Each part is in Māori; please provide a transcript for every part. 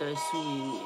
在输赢。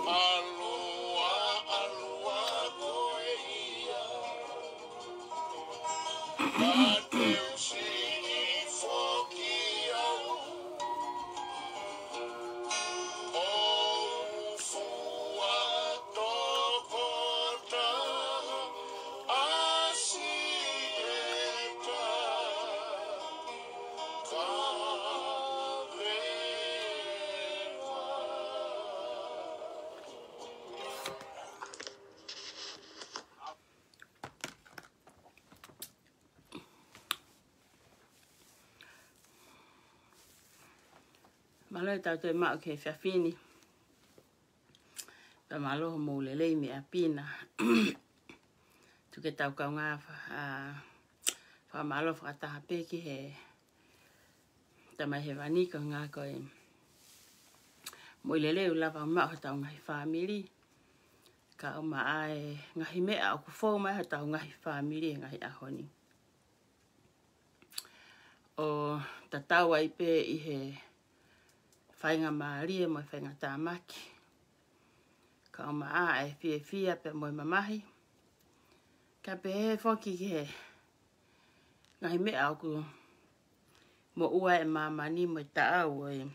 le tau te mao ke whiawhini. Pa ma loho mō le lei me a pina. Tuke tau kau ngā wha ma loho wha taha peki he. Ta mai he wanika ngā koe. Mō le lei u lawa mao he tau ngai whāmiri. Ka o ma ae ngahi mea o ku fōma he tau ngahi whāmiri e ngahi ahoni. O ta tau ai pē i he whainga maaria mo i whainga tā maki. Ka o ma e fia fia pe mo i mamahi. Ka pe he whoki ke he. Ngai me aku mo ua e mamani mo i tā o e.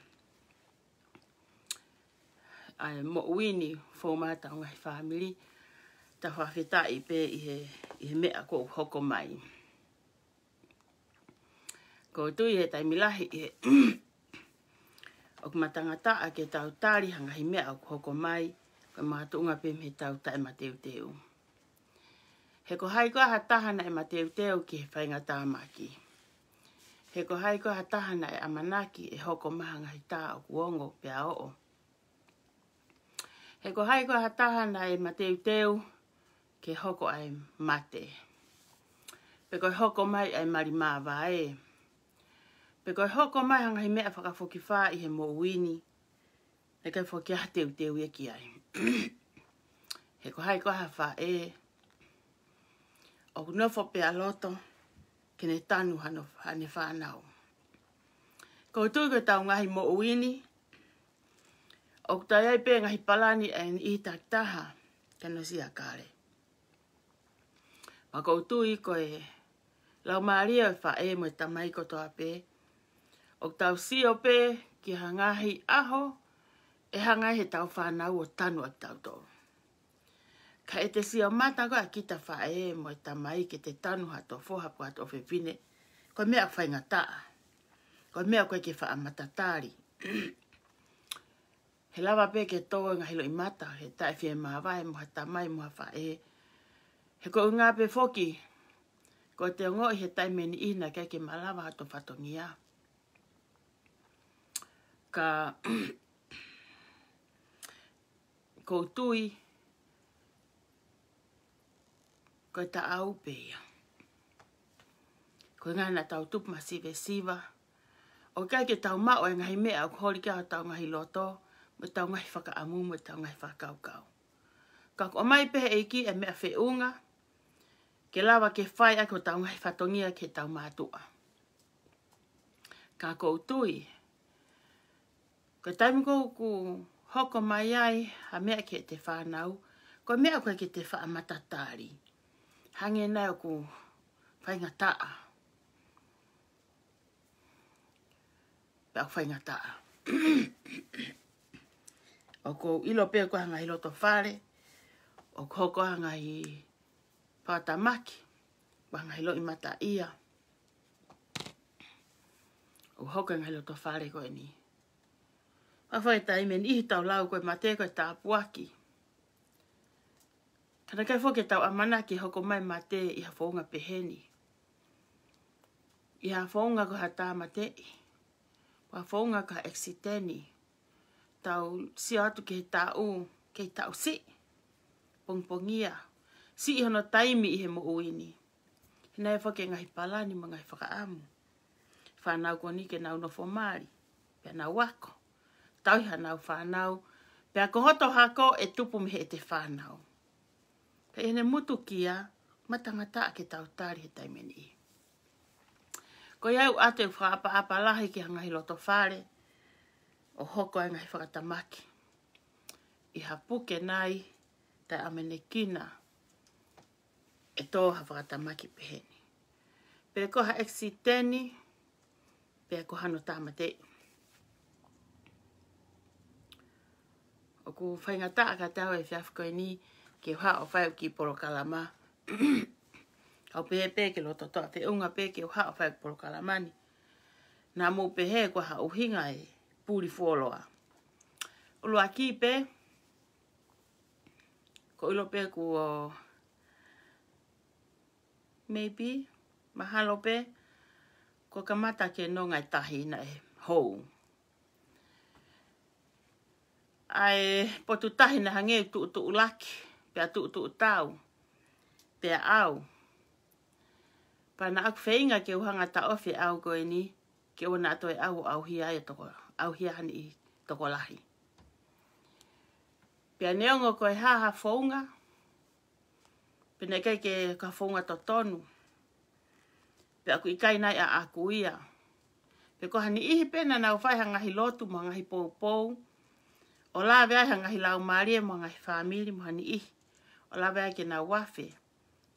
Ai mo uini fō mātau ngai whāmiri. Ta whawhetā i pē i he, he mea kō hoko mai. Ko tui he taimilahi i he... Oku kuma tangata a ke tau tāri hanga hi mea o hoko mai, ko mga tuunga pēm he tau ta e mateu teu. He ko hai ko tahana e mateu teu ki he whainga tāmaki. He ko hai ko tahana e amanaki e hoko mahanga hi tā o kuongo pe a oo. He ko hai ko tahana e mateu teu ke hoko ai mate. Pe ko hoko mai ai marimā vāe. Pe koe hoko mai hanga he mea ki whā i he mō uini. Le kai ki ha teu teu e ki ai. he ko hai koha whā e. O kuna whape a loto, kene tanu hano hane whānau. Ko tui koe tau ngahi mō uini. O kuta iai pē ngahi palani e i tak taha, kena si a kāre. Ma koutui koe, lau maria e whā e mo i tamai kotoa pē, o tau sio ki hangahi aho e hangai he tau whanau o tanu ak tau tō. Ka e te sio mātago a kita whae mo e ta mai ke te tanu hato fōhaku hato whepine ko mea whae ngā taa. Ko mea koe ki wha matatari. he lawa pe ke tō e ngā hilo i mata he tae whie mā vai mo hata mai mo e. He ko ngā pe foki ko te ngō he tae meni ina kei ke malawa hato whatongi a. Ko a ka koutui ko ta au pia. Ko ngana tau tupu masive siva. O kai ke tau mao e ngahi mea o kohori kia tau ngahi loto, mo tau ngahi whaka amu, mo tau ngahi whaka kau kau. Ka ko mai pehe eiki e mea whee unga, ke lawa ke whai a ko tau ngahi whatongia ke tau mātua. Ka koutui, ko tui, Ko taimi ko ku hoko mai ai, a mea ke te whanau, ko mea koe ke te whaamatatari. Hange nai o ku whainga taa. Pea ku whainga taa. o ko ilo pe ko hanga ilo to fare o ko ko hanga i pata maki wanga ilo i mata ia o ho ko hanga ilo to fare ko ni Awhae i men ihi tau lau koe ma te koe tāa puaki. Tana kai fwoke tau amana ki hoko mai ma te i hafounga peheni. I hafounga ko hata ma te i. Ko hafounga ka eksiteni. Tau si atu ke tau, ke tau si. Pongpongia. Si i hono taimi i he mo uini. Hina e fwoke ngahi palani ma ngahi whakaamu. Whanau ko ni ke nau no fomari. Pena wako tau fa whanau, pea ko hoto hako e tupu mehe e te whanau. Ka ene mutu kia, matangata ke tau tari he taimeni i. Ko iau ate u pa apa lahi ki hanga hi loto whare, o hoko e ngai whakatamaki. I hapuke nai, tai amene kina, e tō ha whakatamaki peheni. Pea ko ha eksi pe pea ko hano tāmatei. o ku whainga taa ka tau e whiafko e ni ke wha o whaiu ki poro kalama. Kau pehe pe ke loto toa te unga pe ke wha o whaiu ki poro kalama ni. Nā mō pehe e kua ha uhinga e pūri fuoloa. Ulu a ki pe, ko ilo pe ku o maybe, mahalo pe, ko kamata ke nō e tahi na e Hou ai potu tahi na hangeu tu tu ulaki pe tu tu tau pe au pa na ak feinga ke uhanga ta ofi au go ini ke ona to e au au hia e to au hia han i to ko lahi pe neongo ko e ha ha founga pe ne kai ke ka fonga to tonu pe aku kai nai a aku ia pe ko han i hi pena na u fai hanga hi lotu mo hanga hi pou pou O la vea he ngahi lau maari e mo ngahi whamiri mo hani ihi. O la vea ke nga wafe.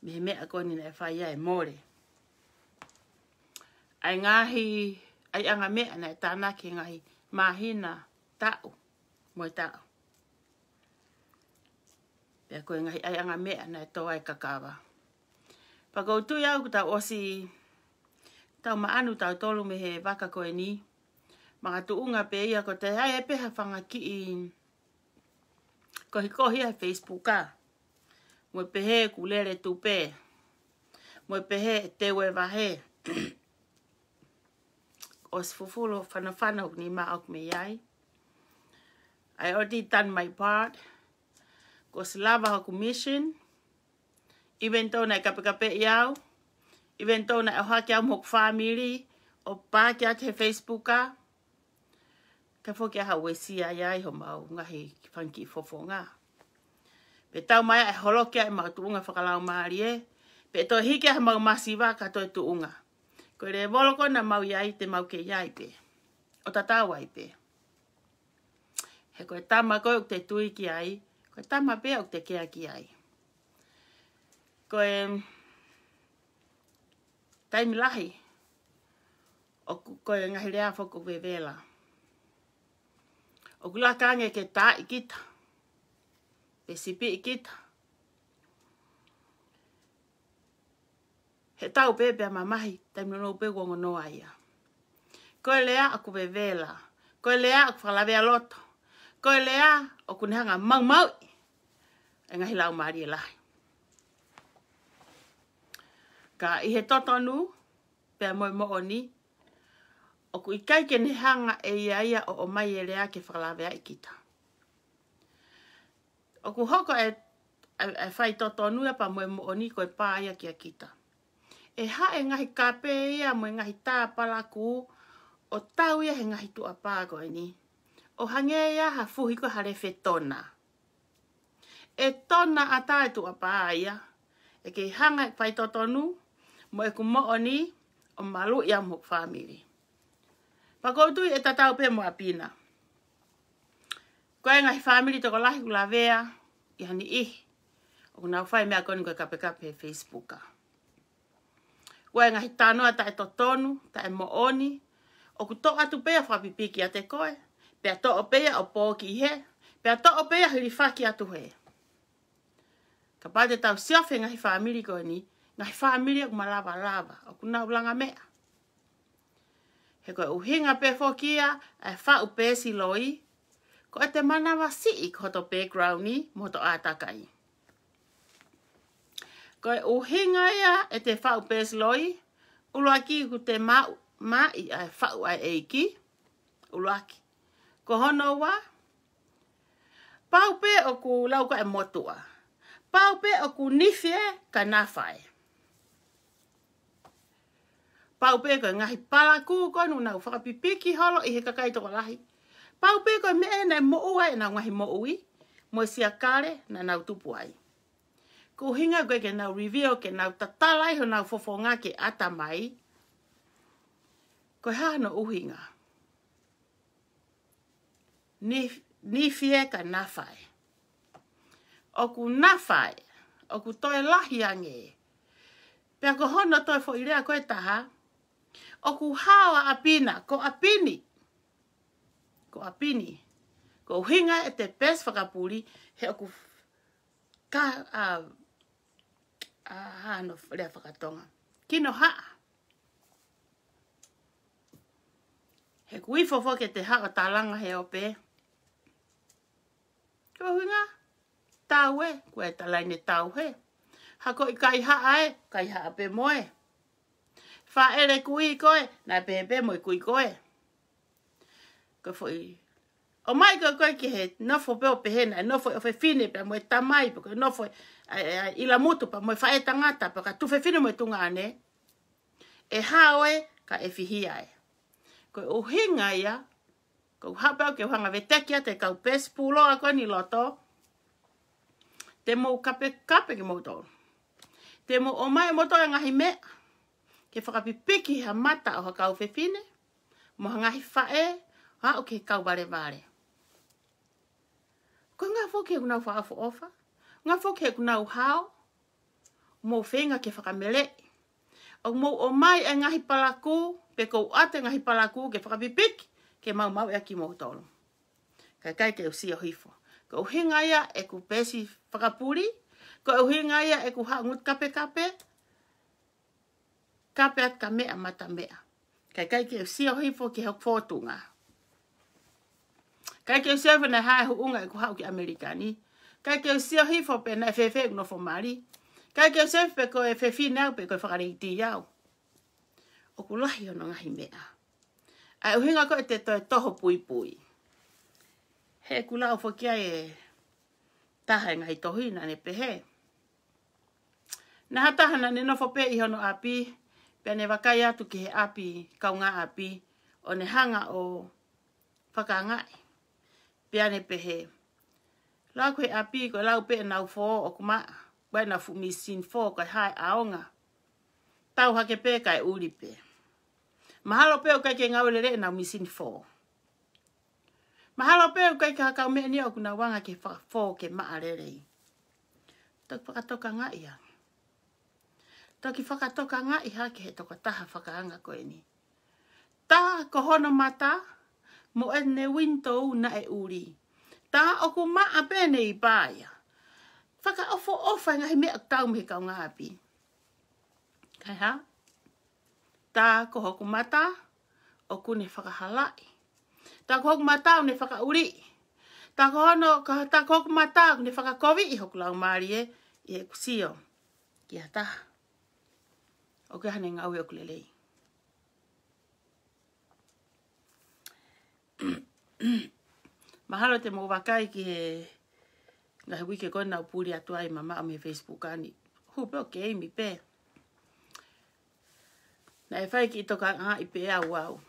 Me he mea koni na e whai e more. Ai ngahi, ai anga mea na e tāna ke ngahi mahina tau. Mo e tau. Pea koe ngahi ai anga mea na e toa e kakawa. Pakau tui au tau osi, tau maanu tau tolu me he waka koe ni. Pakau tui au osi, ni. Maka tuunga pe ia ko te hae peha whanga ki i kohi kohi a Facebooka. Mwe pehe e kulere pe. Mwe pehe e te ue vahe. o se fufulo whana whana ni ma ok me iai. I already done my part. Ko se lava ha commission. Even tō nei kapekape iau. Even na nei au hake au mok whamiri. O pākia te Facebooka. Facebooka ka whoke aha we si ai ai ho mau ngahi ki whanki i whofo ngā. Pe tau mai e holoke ai mga tuunga whakalau maari e, pe to hike aha mau masi wā ka toi tuunga. Ko re voloko na mau iai te mau ke iai pe, o ta tau ai pe. He koe tama koe uk te tui ki ai, koe tama pe uk te kea ki ai. Koe taimilahi, o koe ngahi rea whoko wewela. Koe ngahi O kula kange ke tā ikita. Pe sipi ikita. He tau pepea mamahi, tai minu nou pegu ongo noa ia. Koe lea aku bevela. Koe lea aku whalavea loto. Koe lea o kunehanga mau mau. E ngahi lau maari e lahi. Ka i he totonu, pe mo mo'o ni, o ku ikai ke nehanga e ia ia o o mai ele a ke whakalawea i kita. O ku hoko e, e, e whai toto nua pa mwe mo o ni koe pā ia ki a kita. E ha e ngahi kape ia mwe ngahi tā pala ku o tau ia he ngahi tu a pā koe ni. O hange ia ha fuhi ko hare fe tona. E tona a tā e tu a pā ia. E ke hanga e whai toto nu mo e ku mo o ni o malu ia mo whamiri. Pakoutui e tatau pe mua pina. Koe ngahi family toko lahi kula vea, i hani i. O kuna whai mea koni koe kape kape Facebooka. Koe ngahi tanoa ta e totonu, ta e mooni. O ku toa tu pea whapipiki a te koe. Pea toa pea o pōki i he. Pea toa pea hirifaki atu he. Ka pate tau siofi ngahi family koe ni, ngahi family o kumalava lava, o kuna ulanga mea. He koe uhinga pe fokia e wha upe si loi. Ko e te mana wa si i koto backgroundi mo to atakai. Ko e uhinga ia e te wha upe si loi. Ulua ki ku te ma, ma i a wha ua eiki. Ulua ki. Ko hono wa. Pau pe o ku lauka e motua. Pau pe o ku nifie ka nafai. Pau pe ko ngai pala ku ko nu na fa pipiki holo i he kakai to lahi. Pau pe ko me ene mo ua e na ngai mo ui. Mo sia kare na na tupu ai. Ko hinga ko ke na review ke na tatala i na fofonga ke ata mai. Ko ha no uhinga. Ni ni fie ka na fai. O ku na fai. Oku toi lahi ange. Pea ko hono toi fo ko hono toi fo i rea koe taha o ku hawa apina ko apini ko apini ko hinga e te pes whakapuri he o ku ka a uh, a uh, hano lea whakatonga kino haa he kui fofo ke te haa talanga he ope ko hinga tau e ko e talaine tau he Hako i kai haa e, kai haa pe moe. Fa ere kui koe, na pepe mo kui koe. Ko foi. O mai ko koe ki he no fo pe o pe hena, no fo fe fine pe mo ta mai, ko no fo i la mutu pa mo fa e tanga ta, tu fe fine mo tu ngane. E hawe ka e fihi ai. Ko e o hinga ia, ko hapa ke hanga ve tekia te kau pes pulo a ko ni loto. Te mo kape kape ki mo to. Te mo o mai mo to e ngahi me ke whakapipiki ha mata o hakau whewhine, mo hangahi whae, ha o ke kau bare bare. Ko ngā whoke kuna ufa afu ofa, ngā whoke kuna uhao, mo whenga ke whakamele, o mo o mai e ngahi palaku, pe kou ate ngahi palaku ke whakapipiki, ke mau mau e ki mohutolo. Kai kai ke usia hifo. Ko uhinga e ku pesi whakapuri, ko uhinga e ku haungut kape kape, kape, ka pea ka mea mata mea. Kai kai ke si o hifo ki hau fōtunga. Kai ke si o hifo nei hae huunga i kuhau ki Amerikani. Kai ke si o hifo pe nei fefe kuno fo mari. Kai ke si o hifo pe koe fefi nei pe koe whakare i tiyau. O ku lahi o nongahi mea. Ai uhinga koe te toi toho pui pui. He ku lau fo kia e taha e ngai tohi nane pehe. Nā tahana ni nofo pe i api. Nā tahana ni nofo pe i api. Pea ne wakai atu ki he api, kaunga api, o ne hanga o whakangai. Pea ne pehe. Lā koe api, koe lau pe e nau fō o kuma, koe na fumi sin fō koe hai aonga. Tau hake pe kai uri pe. Mahalo pe o kai ke ngawele re nau mi sin fō. Mahalo pe o kai ke hakao me ni o kuna wanga ke fō ke maa rerei. Tok whakatoka ngai ang. Toki whakatoka ngā i hake he toko taha whakaanga koe ni. Tā ko hono mata, mo e ne window na e uri. Tā oku ma a pēne i bāia. Whaka ofo ofa ngā he mea tau me kau ngā api. Kai ha? Tā ko hoku mata, oku ne whakahalai. Tā ko hoku mata o ne whakauri. Tā ko hono, tā ko hoku mata o ne whakakovi i hoku lau maari e, i e kusio. Kia taha o ke hane ngawe o kulelei. Mahalo te mō wakai ki he ngahi wike kona o pūri atua i mama o me Facebook ani. Hupe o ke eimi pē. Na e whai ki i toka ngā i pē a wau.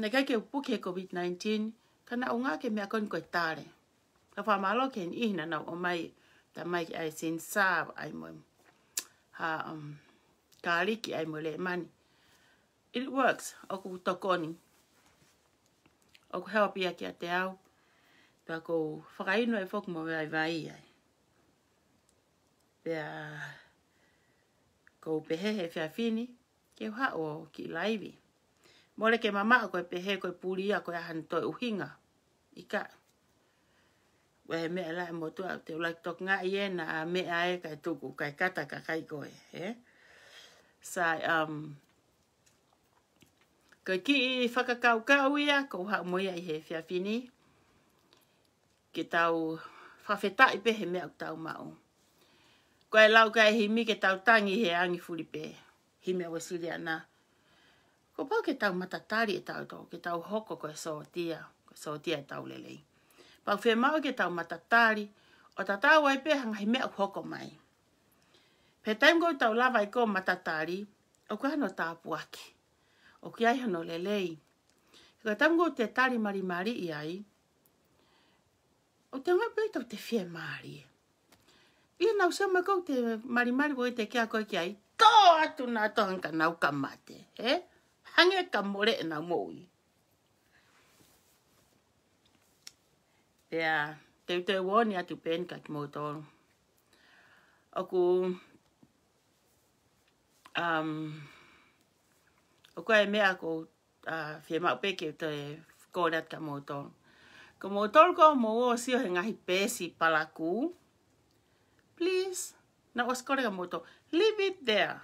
Na kai ke upuke e COVID-19, kana o ngā ke mea koni koe tāre. Ka wha mālo ke in ihina nau o mai, ta mai ki ai sin sāb ai moim. Ha, um, ka aliki ai mwele mani. It works, oku tokoni. Oku help ia kia te au. Pea ko whakaino e whoku mawe ai vai ai. Pea ko pehe he whia fini, ke ha o ki laivi. Mole ke mama koe pehe koe puli ia koe ahan toi uhinga. Ika. Wehe mea lai e motu au te ulai tok ngai e na mea e kai tuku kai kata kai koe. Eh? sa um ko ki faka kau kau ia ko ha mo ia he fia fini ke tau fa i pe he me au tau mau ko e lau kai he mi ke tau tangi he angi fuli pe he me o sili ana ko pa ke tau matatari e tau tau ke tau hoko ko e so tia ko so tia e tau lelei pa fe mau ke tau matatari o tatau ai pe hanga he me au hoko mai He taimu kou tau lava i kō matatari, o kua hano tā puake, o kia hano lelei. He kua taimu kou te tari mari mari i ai, o te ngai pui tau te fie mari. Ia nau sema ma kou te mari mari woi te kia koe kia i tō atu nā tō ka nau ka mate, he? Hange ka more e nau mōi. Ea, te utoe wōni atu pēn ka ki mō tōru. Oku, um, o koe mea ko uh, whia mau peke o te kōrat ka mōtong. Ko mōtong ko mō o sio he ngahi pēsi palaku. Please, na o skore ka mōtong. Leave it there.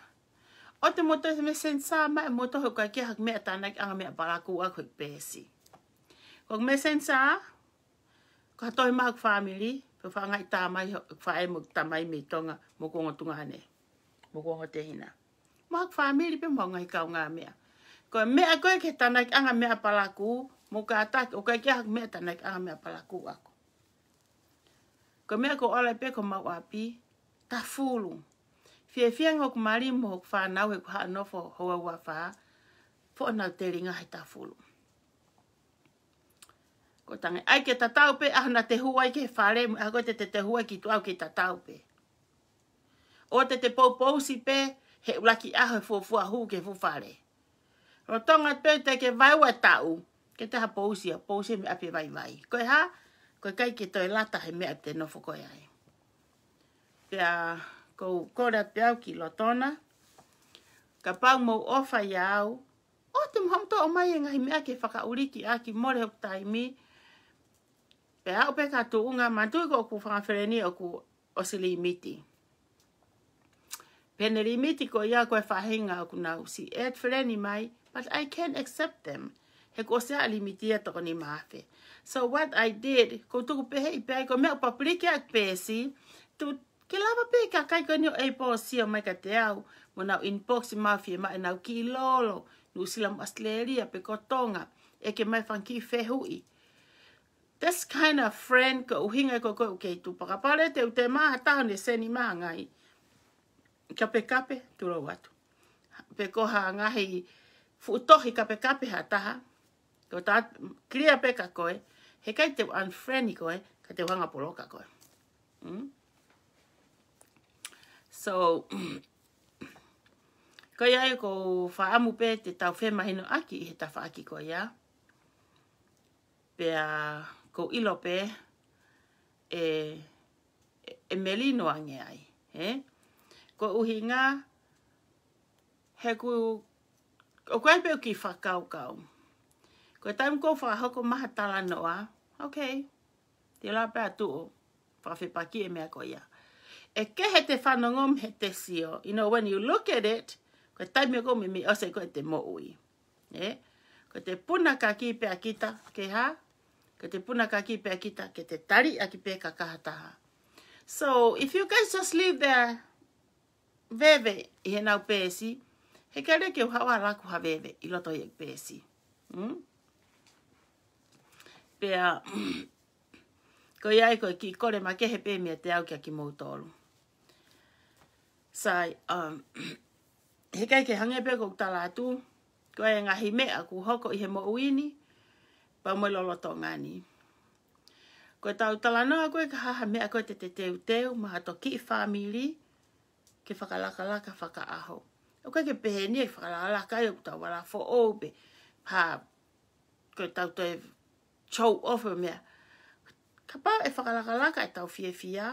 O te mōtong se me sen sā mai mōtong ho koe kia hak mea tāna ki anga mea palaku a koe pēsi. Ko me sen sā, ko hatoi maa ku whāmili, pe whāngai tā mai, whāe mō tā mai me tonga mō kongotunga hane. Mō kongotehina. Mō kongotehina mak family pe mong ai kaunga me ko me ko e ke tanak anga me apalaku mo ka ta ko ke ke me tanak anga me apalaku ako ko me ko ala pe ko ma wapi ta fulu fie fie ngo ko mari mo ko fa na we ko ha no fo ho wa fa fo te ringa ai ta fulu ko tanga ai ke ta tau pe ana te hu ai ke fare ko te te hu ki tu au ke ta tau pe o te te pou pou si pe he ulaki aho fo e fo hu ke fo fare ro tonga te te ke vai wa tau ke te ha pousi a me ape vai vai ko ha ko kai ke to lata he me te no fo ko ai pe a ko ko da au ki lo tona ka pau mo ofa ya au o te mham to o mai ngai me ake faka uriki a ki mo le hok tai mi pe a pe ka tu unga ma tu ko ku fa o ku osili miti. Pene limiti ia koe whahinga o kuna usi e tfereni mai, but I can accept them. He ko se a limiti toko ni mafe. So what I did, ko tuku pehe i pehe, ko mea paprike ak pesi, tu ke lava pehe ka kai koe ni o eipo o si mai ka te au, mo nau inbox i mafi e mai nau ki lolo, nu silam asleria pe kotonga, e ke mai fan ki This kind of friend ko uhinga ko koe ukei tu pakapare te u te maha tahane seni maha ngai kape kape tūra watu. Pe koha ngahi futohi kape kape ha taha. Ko ta kriya pe ka koe, he kai te unfriendi koe, ka te wanga poroka koe. Mm? So, ko ia e ko whaamu pe te tau whema hino aki i he tawha aki koe ia. Pea ko ilo pe e, e melino ange ai. He? Eh? ko uhi ngā, he ku, o koe peo ki whakau kau. Ko e taimu kou whakahoko maha tala noa, ok, te la pēr tuu, whawhipaki e mea ko ia. E ke he te whanongom he te sio, you know, when you look at it, ko e taimu kou mimi, o se koe te moui. E? Eh? Ko te puna ka ki pe akita ke ha, ko te puna ka ki pe akita ke te tari a ki pe ka kahataha. So, if you guys just leave there, veve i he nau pēsi, he kia reke u hawa raku ha veve i loto i e pēsi. Hmm? Pea, ko i aiko ki kore ma ke he pēmia te au kia ki moutolu. Sai, um, he kai ke hangepe ko utala atu, ko e ngahi mea ku hoko i he mo uini, pa mo lolo to ngani. Ko e tau tala noa koe ka haha mea koe te te teu teu, maha to ki i family, ke whakalaka laka whaka aho. O kai ke pehe ni e whakalaka laka e kutau wala fo oube. pa koe tau te chou ofu e mea. Ka pā e whakalaka laka e tau fie fia.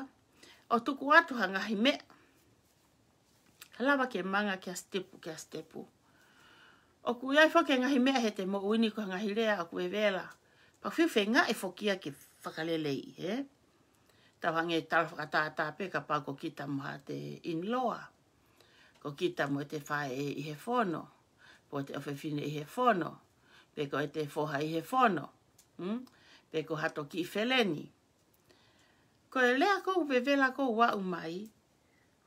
O tuku atu hanga hi mea. Ka lawa ke manga kia stepu kia stepu. O ku iai whake ngahi mea he te mo uini ku hanga hi a ku e vela. Pa whiwhenga e whokia ke whakalelei, he? tawhange tawhakatata pe ka pā ko kita mo ha te inloa. Ko kita mo te whae e i he whono. Po te ofefine i he whono. Pe ko e te whoha i he whono. Hmm? Pe ko hato ki feleni. Ko e lea ko uwevela ko wa umai.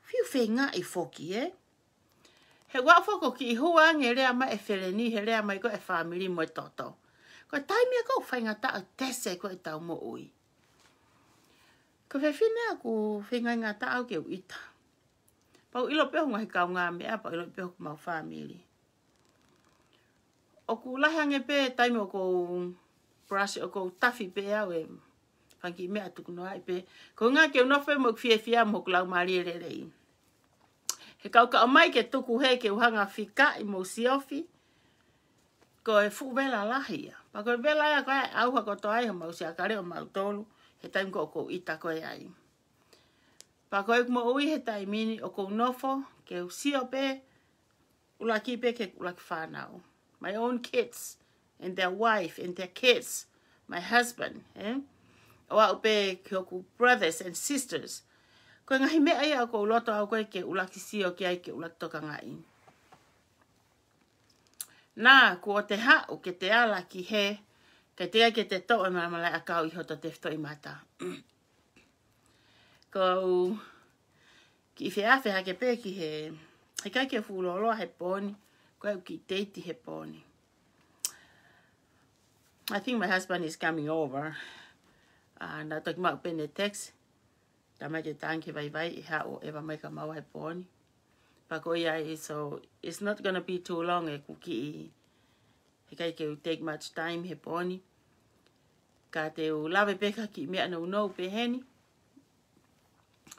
Whiu whenga i foki e. He wa foko ki i hua nge lea mai e feleni he lea mai ko e whamiri mo e toto. Ko e taimia ko uwhainga ta o tese ko e tau mo ui. Ko whai whenea ko whengai ngā tāo ke uita. Pau ilo peho ngahi kau ngā mea, pau ilo peho ku mau whāmiri. O ku lahange pē, taimi o kou brasi o kou tafi pē au e whanki mea tuku no ai pē. Ko ngā ke unofe mo ku fie fia mo ku lau maari e rerei. He kau ka mai ke tuku he ke uhanga whika i mo siofi. Ko e fuu vela lahi ia. Pako e vela ia kai e auha koto ai ha mausia kare o mautolu. Pako he taim ko ko i tako e ai. Pa koe kumo ui he tai mini o kou nofo, ke u pe, ula ki pe ke ula ki whanau. My own kids, and their wife, and their kids, my husband, eh? Oa upe ke oku brothers and sisters. Koe ngahi mea ia o kou loto au koe ke ula ki sio ke ai ke ula toka ngai. Nā, kua te hau ke te ala ki he, Kei tega ke te tō, e mara mara a kau iho tō tefto i mata. Ko au, ki i whea whea ke pē ki he, he kai ke fūlolo he pōni, ko au ki teiti he pōni. I think my husband is coming over. Uh, nā tōki mau pēne teks, ka mai te tāngke vai vai i hao ewa mai ka mau he pōni. Pako ia i, e, so it's not gonna be too long e kuki i kai ke u take much time he poni. Ka te u lawe peka ki mea na unou pe heni.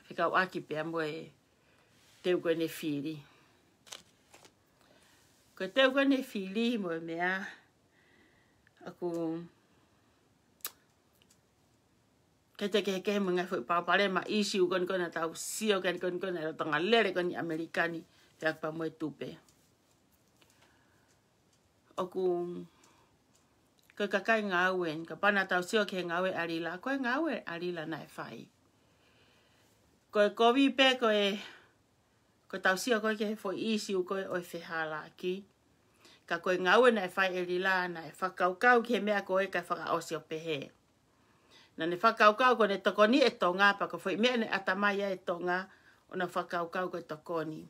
Whika u aki pe amu e te u gwene whiri. Ko te u gwene whiri mo e mea. Aku... Kei te ke kehe kehe mga fwoi pāpare ma isi u gwen gwen a tau sio o gwen gwen gwen a tanga lere gwen i Amerikani. Whika pa mo e tupea o ku ka kakai ngā ue, ka pana tau sio ke ngā ue arila, ko e ngā ue arila na e whai. Ko e kovi pe ko e ko tau sio ko ke fo isi u ko e oi whihala ki. Ka ko ngā ue na e whai arila, na e whakaukau ke mea ko e ka whaka osio he. Na ne whakaukau ko ne ni e tonga, pa ko fwoi mea ne atamaya e tonga, o na whakaukau ko e ni.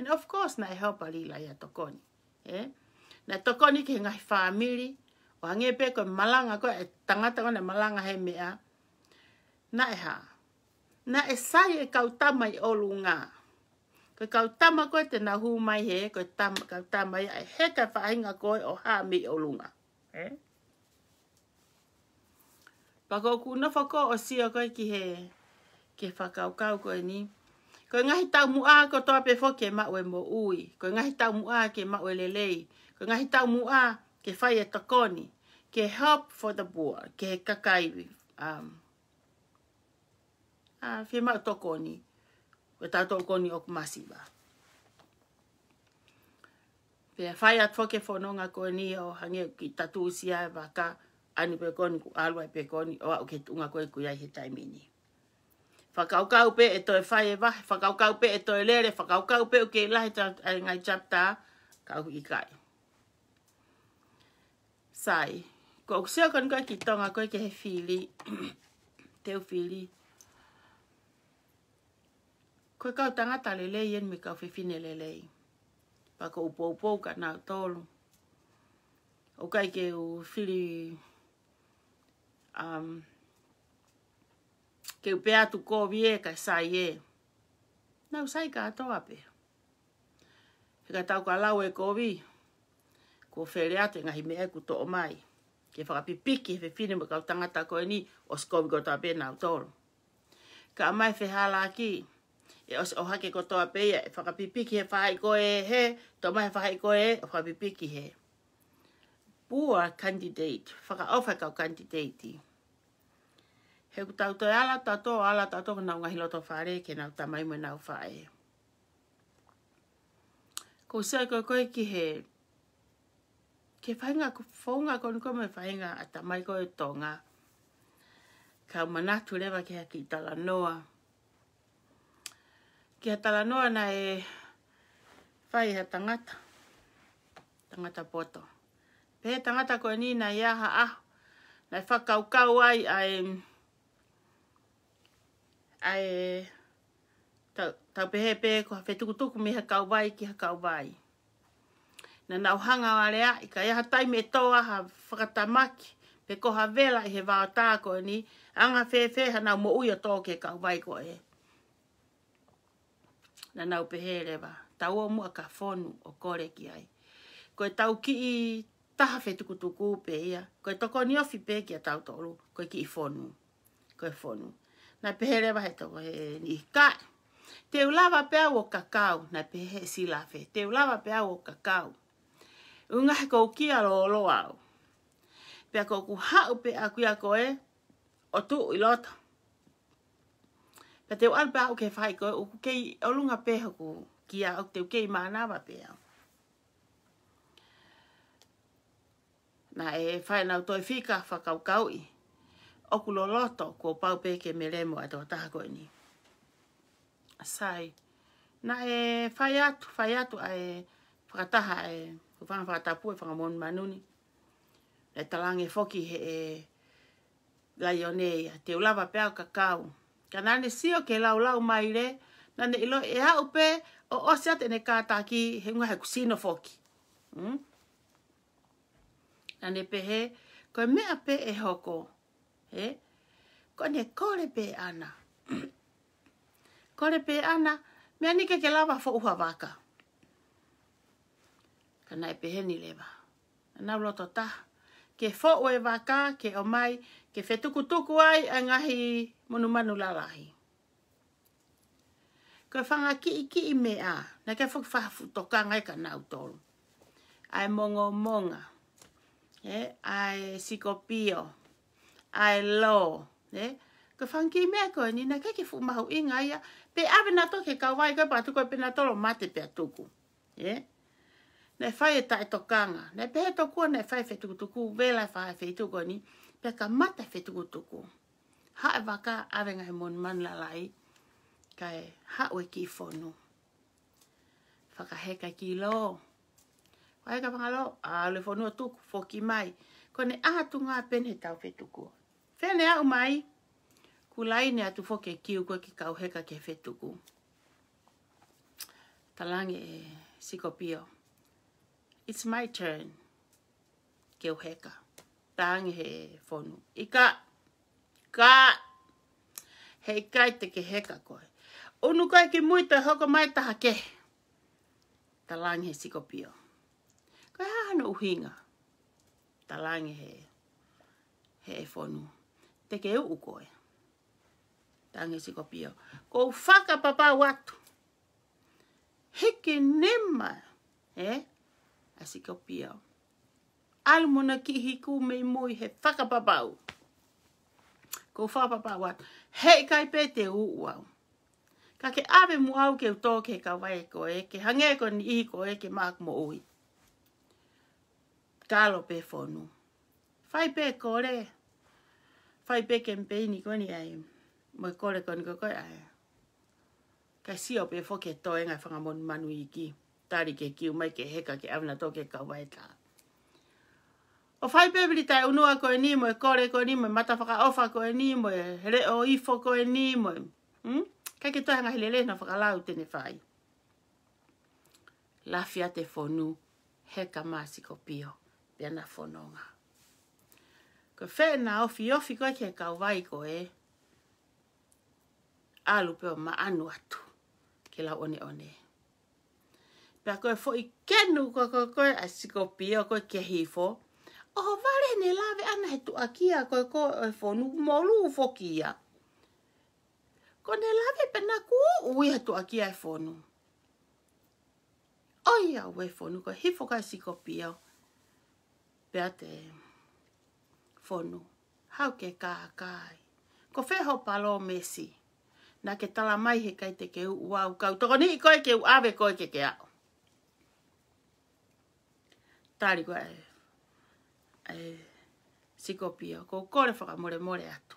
And of course, na e helpa rila ya ni. Eh? Na toko ni ke ngai whamiri, o hangi pe koe malanga koe e tangata koe malanga he mea. Na e ha. Na e sai e kautama i olu ngā. Koe kautama koe te nahu mai he, koe tam, kautama i e he ka whahinga koe o hami i olu ngā. Eh? Pako kuna whako o sia koe ki he, ke whakaukau koe ni. Koe ngahi tau mua ko toa pe fo ke maue mo ui. Koe ngahi tau mua ke mawe lelei. Ka ngahi tau mu ke whai e tokoni, ke help for the boa, ke he kakai, um, a whi mau tokoni, ke tau tokoni ok kumasiwa. Pe a whai at whoke whono ngā koni o hange ki tatu usia e waka, anu pe koni ku alwa e pe koni, o au ke tunga koe kuyai he taimini. Whakaukau pe e toi whai e wahe, whakaukau pe e toi lere, whakaukau pe uke i lahe tā ngai chapter, kau ikai sai. Ko o kusia kan koe ki tonga koe ke he whili. Teo whili. Koe kau tangata lelei en me kau whiwhine Pa Pako upo upo ka na tolu. O kai ke o whili... Um, ke pea tu ko vie ka sai e. Nau sai ka atoa ape. Hika tau ka lau e kōwi. Hika tau ko whelea te ngahi mea ku to o mai. Ke whakapipiki he whine mo kau tangata koe ni o skobi ko tā pēnā o tōru. Ka mai whi hālā ki, e o hake ko tō apeia, e whakapipiki he whai koe he, tō mai whai koe e whakapipiki he. Pua candidate, whaka awhai kau candidate He ku tau toi ala tato, ala tato ka nau ngahi loto whare, ke nau tamai mo nau whae. Ko sai koe koe ki he ke whainga ko whonga ko nuka me whainga a tamai ko e tonga. Ka manatu lewa ke ha tala noa. Ke ha tala noa na e whai ha ngata Tangata poto. Pe tangata ko ni na iaha a. Na fa e kau kau ai ai ai A e... Tau pehe pe ko tu ko me ha kau vai ki ha kau vai. vai na nau hanga wale a, i ka iaha tai me toa ha whakatamaki, pe koha vela i he wā tāko ni, anga whewhe ha nau mo uia tō ke kau vai ko e. Na nau pehele wa, tau o mua ka whonu o kore ki ai. Ko e tau ki i taha tuku pe ia, ko e toko ni ofi pe ki a tau tolu, ko e ki i whonu, ko e whonu. Na pehele wa he toko he ni kai. Te ulawa pe au o kakau, na pehe si lawe. Te ulawa pe au o kakau unga he kou ki alo lo au. Pea kou ku hau pe a kui a koe, o tu i loto. Pea te wal au ke whai koe, uku kei olunga peho ku ki a au teu kei mānawa pe au. Na e whai nau toi fika whakau kaui. Oku lo loto kua pau pe ke me remo a toa taha koe ni. Sai. Na e fai atu, fai atu a e whakataha e ko fa fa ta pue fa mon manuni le talange foki he e la yone ya te ulava pe ka kau kanane sio ke la ula u maire nane ilo e ha upe o osia tene ne ka ta ki he ngai ku sino foki mm nane pe he ko me a pe e hoko he ko ne kore pe ana kore pe ana me ani ke ke lava fo uha vaka ka nai peheni lewa. Nā roto ta, ke fōu e waka, ke o mai, ke whetuku tuku ai, a ngahi munu manu lalahi. Ko whanga ki i ki i me a, na ke whuk whahafu to ngai e ka nau tolu. Ai mongo monga, e, ai siko pio, ai lo, e, ko whanga ki i mea koe ni, na ke ke whu mahu inga ia, pe awe na toke kawai, ko e patu koe pina tolo mate pia tuku. E, ne fai e tae tokanga, ne pehe tokua ne fai whetuku tuku, vela fai whetuku ni, pe ka mata whetuku tuku. Ha e waka awenga he mon man lalai, kai ha ue ki whonu. Whaka heka ki lo. Wai ka panga lo, a le whonu a fo ki mai. Ko ne aha tu ngā pene tau whetuku. Whene au mai, ku lai ne atu fo ke ki ukoe ki kau heka ke whetuku. Talange Talangi e sikopio it's my turn. Ke o heka. Tāngi he whonu. I ka. Ka. Hei kai te ke heka koe. Onu kai ki mui tai hoka mai taha ke. Ta langi he siko pio. Kai hahano uhinga. Ta langi he. He e whonu. Te ke uu koe. Tāngi he siko pio. Ko whaka papa watu. Heke nema. Eh? asi ka pia. Alu mona ki hiku me mui he whakapapau. Ko whakapapau atu. Hei kai pē te uuau. Ka ke ave mu au ke utoke ka wai e ko ke hange ko ni i ko e ke māk mo ui. Kalo pē whonu. Whai pē kore. Whai pē ke mpeini ko ni ai. Moi kore ko ni ko koe ai. Kai si o pē whoke toenga whangamon manu i ki tari ke kiu mai ke heka ke awana tō ke kawaita. O whai pēwiri tai unua koe ni moe, kore koe ni moe, matawhaka ofa koe ni moe, re o ifo koe ni moe. Hmm? Kai ke tohanga hile lehna whakalau tene whai. Lafia te whonu, heka māsi ko pio, piana whononga. Ko whēna ofi ofi koe ke kawai koe, alu peo ma anu atu ke la one one pe koe fo i kenu koe koe koe a siko pia koe ke hifo. O ho vare ne lave ana he tu akia koe koe koe fo nu molu fo kia. Ko ne lave pe na ku ui he tu akia e fo nu. O ia ue fo nu koe hifo koe siko pia. Pe te fo nu. Hau ke ka kai. Ko feho palo mesi. Na ke tala mai he kai te ke uau kau. Toko ni koe ke uave koe ke ke au tari kua e, e siko pia. Ko kore whaka more more atu.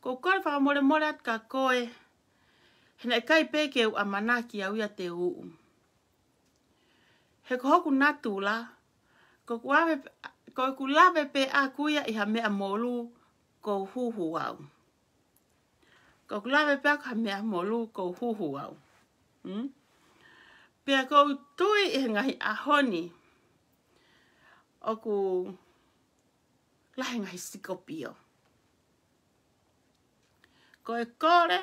Ko kore whaka more more atu ka koe, hena e kai peke u amanaki au ia te uu. He ko hoku natu la, ko kuawe, ko ku lawe pe a kuia i ha mea molu ko huhu au. Ko ku lawe pe a ha mea molu ko huhu au. Hmm? Pea kou tui i e ngahi ahoni, aku lahinga hi siko pio. Ko e kore,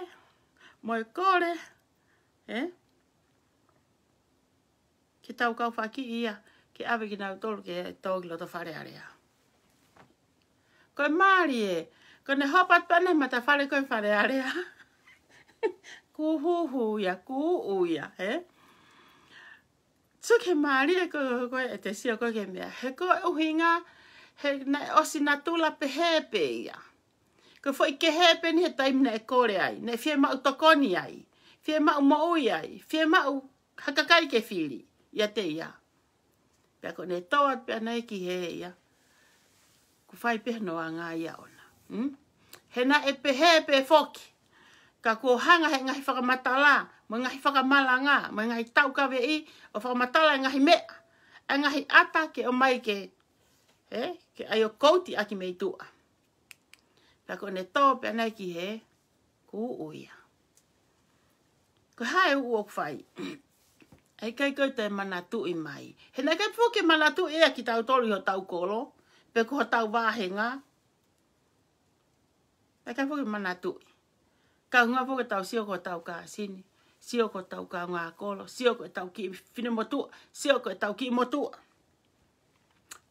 mo e kore, e? Eh? Ki tau kau whaki ia, ki awe ki nau tolu ke tōki loto whare area. Ko e maari e, ko ne hopat pane ma ta whare koe whare area. ku huhu ia, ku Eh? tuke maari e koe koe koe e te sio koe ke mea. He koe uhinga, he na, osi na tula pe hepe ia. Ko fo i ke hepe ni he taim na e kore ai, ne fie mau tokoni ai, fie mau maui ai, fie mau hakakai ke fili, ia te ia. Pea ko ne toa pea nei ki he ia. Ko fai pe noa ngā ia ona. Hmm? He na e pe hepe e foki, ka ko hanga he ngahi whakamatalaa mo ngahi whakamala ngā, mo ngahi tau kawe i, o whakamatala e ngahi mea, e ngahi ata ke o mai ke, he, ke ai o kouti aki mei tua. Pako ne tō pia nei ki he, ku uia. Ko hae u o kwhai, ei kai kai te mana tu i mai. He nei kai pō ke mana tu ea ki tau tolu ho tau kolo, pe ko ho tau wāhenga. Ei kai pō ke mana tu i. Ka hunga pō tau sio ko tau ka sini. Sio ko tau ka ngā kolo. Sio ko tau ki whine motua. Sio ko tau ki motua.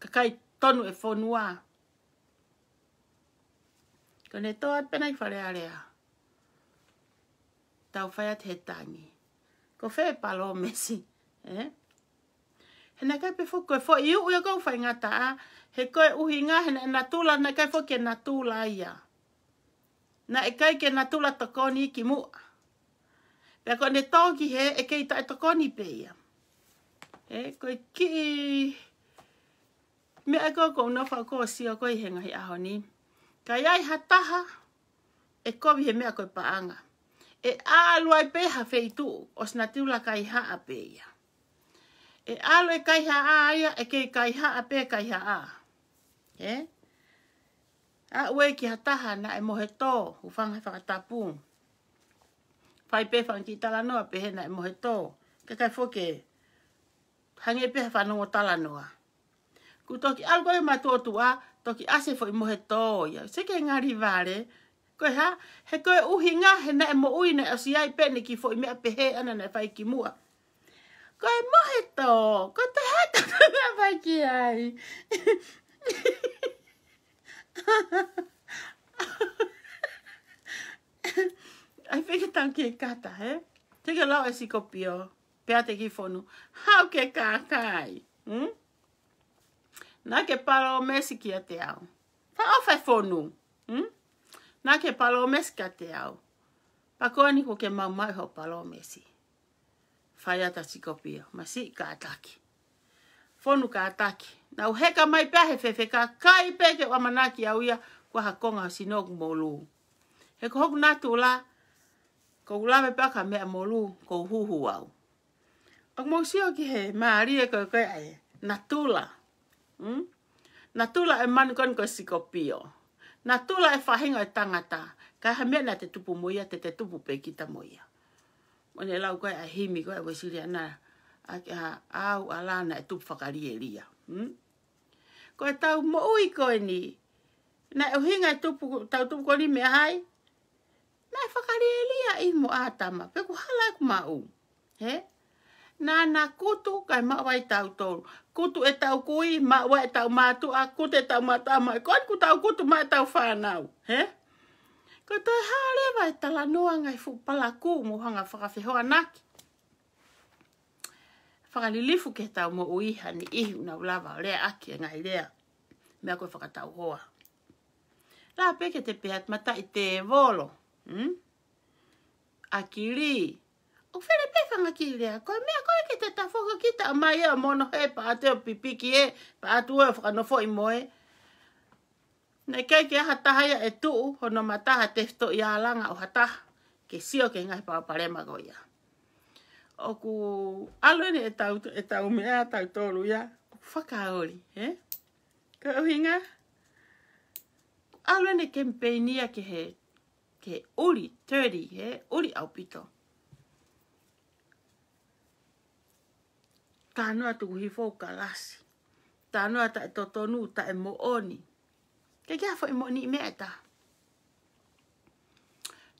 Ka kai tonu e whonua. Ko ne toa pena i whare area. Tau whaiat he tangi. Ko whee palo mesi. Eh? He nei kai pe fo koe fo i u ia kou whai ngata a. He koe uhi ngā he nei natula Na e kai fo ke natula ia. Na e kai ke natula tokoni ki mua. Pe ko ne tau ki he e kei tae to koni pe E koi ki... Me e koko una whao koa si koi henga he aho ni. Ka iai ha e kovi he mea koi paanga. E, e a aluai peha fei tu os na tiula kai haa pe E alo e kai haa aia e kei kai haa pe kai haa. E? A ue ki ha taha na e mohe tō hu whanghe whakatapu. E? pai pe fan ki tala noa pe hena e mohe tō. Ka kai fōke, hange pe whanau o tala noa. Ku toki algo e matuotua, toki ase fo i mohe tō. Ia. Se ke ngari vare, koe ha, he koe uhi ngā he na e mo ui na asi ai pe ne ki fo i mea pehe ana na whai ki mua. Koe mohe tō, koe te haka kua whai ki ai. Ha ha ha ai whika tau ki e kata, he? ke lao e si kopio, pia te ki whonu, hau ke kākai, hmm? Nā ke palo o mesi ki a te au. Ta o whai whonu, hmm? ke palo o mesi ki a te au. Pako ani ko ke mau mai ho pala o mesi. Whai ata si kopio, ma si ka ataki. fonu ka ataki. Nā uheka mai pia he whewe ka kai peke wa manaki au ia kua hakonga o sinogu mōlu. He kohoku nātu o ko ulame paka me molu ko huhu au. Ak mo sio ki he maari e ko ko ai natula. Mm? Natula e man kon ko sikopio. Natula e fahinga e tangata. Ka ha me na te tupu moia te te tupu pe moia. Mo ne lau ko ai himi ko ai wesiri ana Ake ha au alana e tupu fakari e ria. Mm? Ko tau mo ui ko ni. Na e uhinga e tupu, tau tupu ko ni me hai na e whakarelia i mo ātama, pe ku hala e ku mau. He? Nā nā kutu, kai ma i tau tōru. Kutu e tau kui, mawa e tau mātu, a kutu e tau mātua mai. Ko ku tau kutu, mai e tau whānau. He? Ko tō hāre vai e tala noa ngai whupala kū mo hanga whakawhihoa naki. Whakalilifu ke tau mo uiha ni ihu na ulawa o rea aki e ngai rea. Mea koe whakatau hoa. Lā peke te pehat mata i te volo. Hmm? Akiri. O where pefanga kiri rea. Koe mea koe ke te tafoka ki ta mai a mono he pa ate o pipiki e. Pa atu e whakano fo i moe. Ne kei ke aha tahaia e tuu hono mataha tefto i alanga o hataha. Ke sio ke ngai paraparema goia. O ku alwene e tau, e tau mea tau tolu ia. O whakaori, he? Eh? Ka uhinga? Alwene kempeinia ke he ke uri 30 he uri au pito. Tānua tu hi fō ka Tānua ta e totonu ta e mo oni. Ke kia fō i mo ta.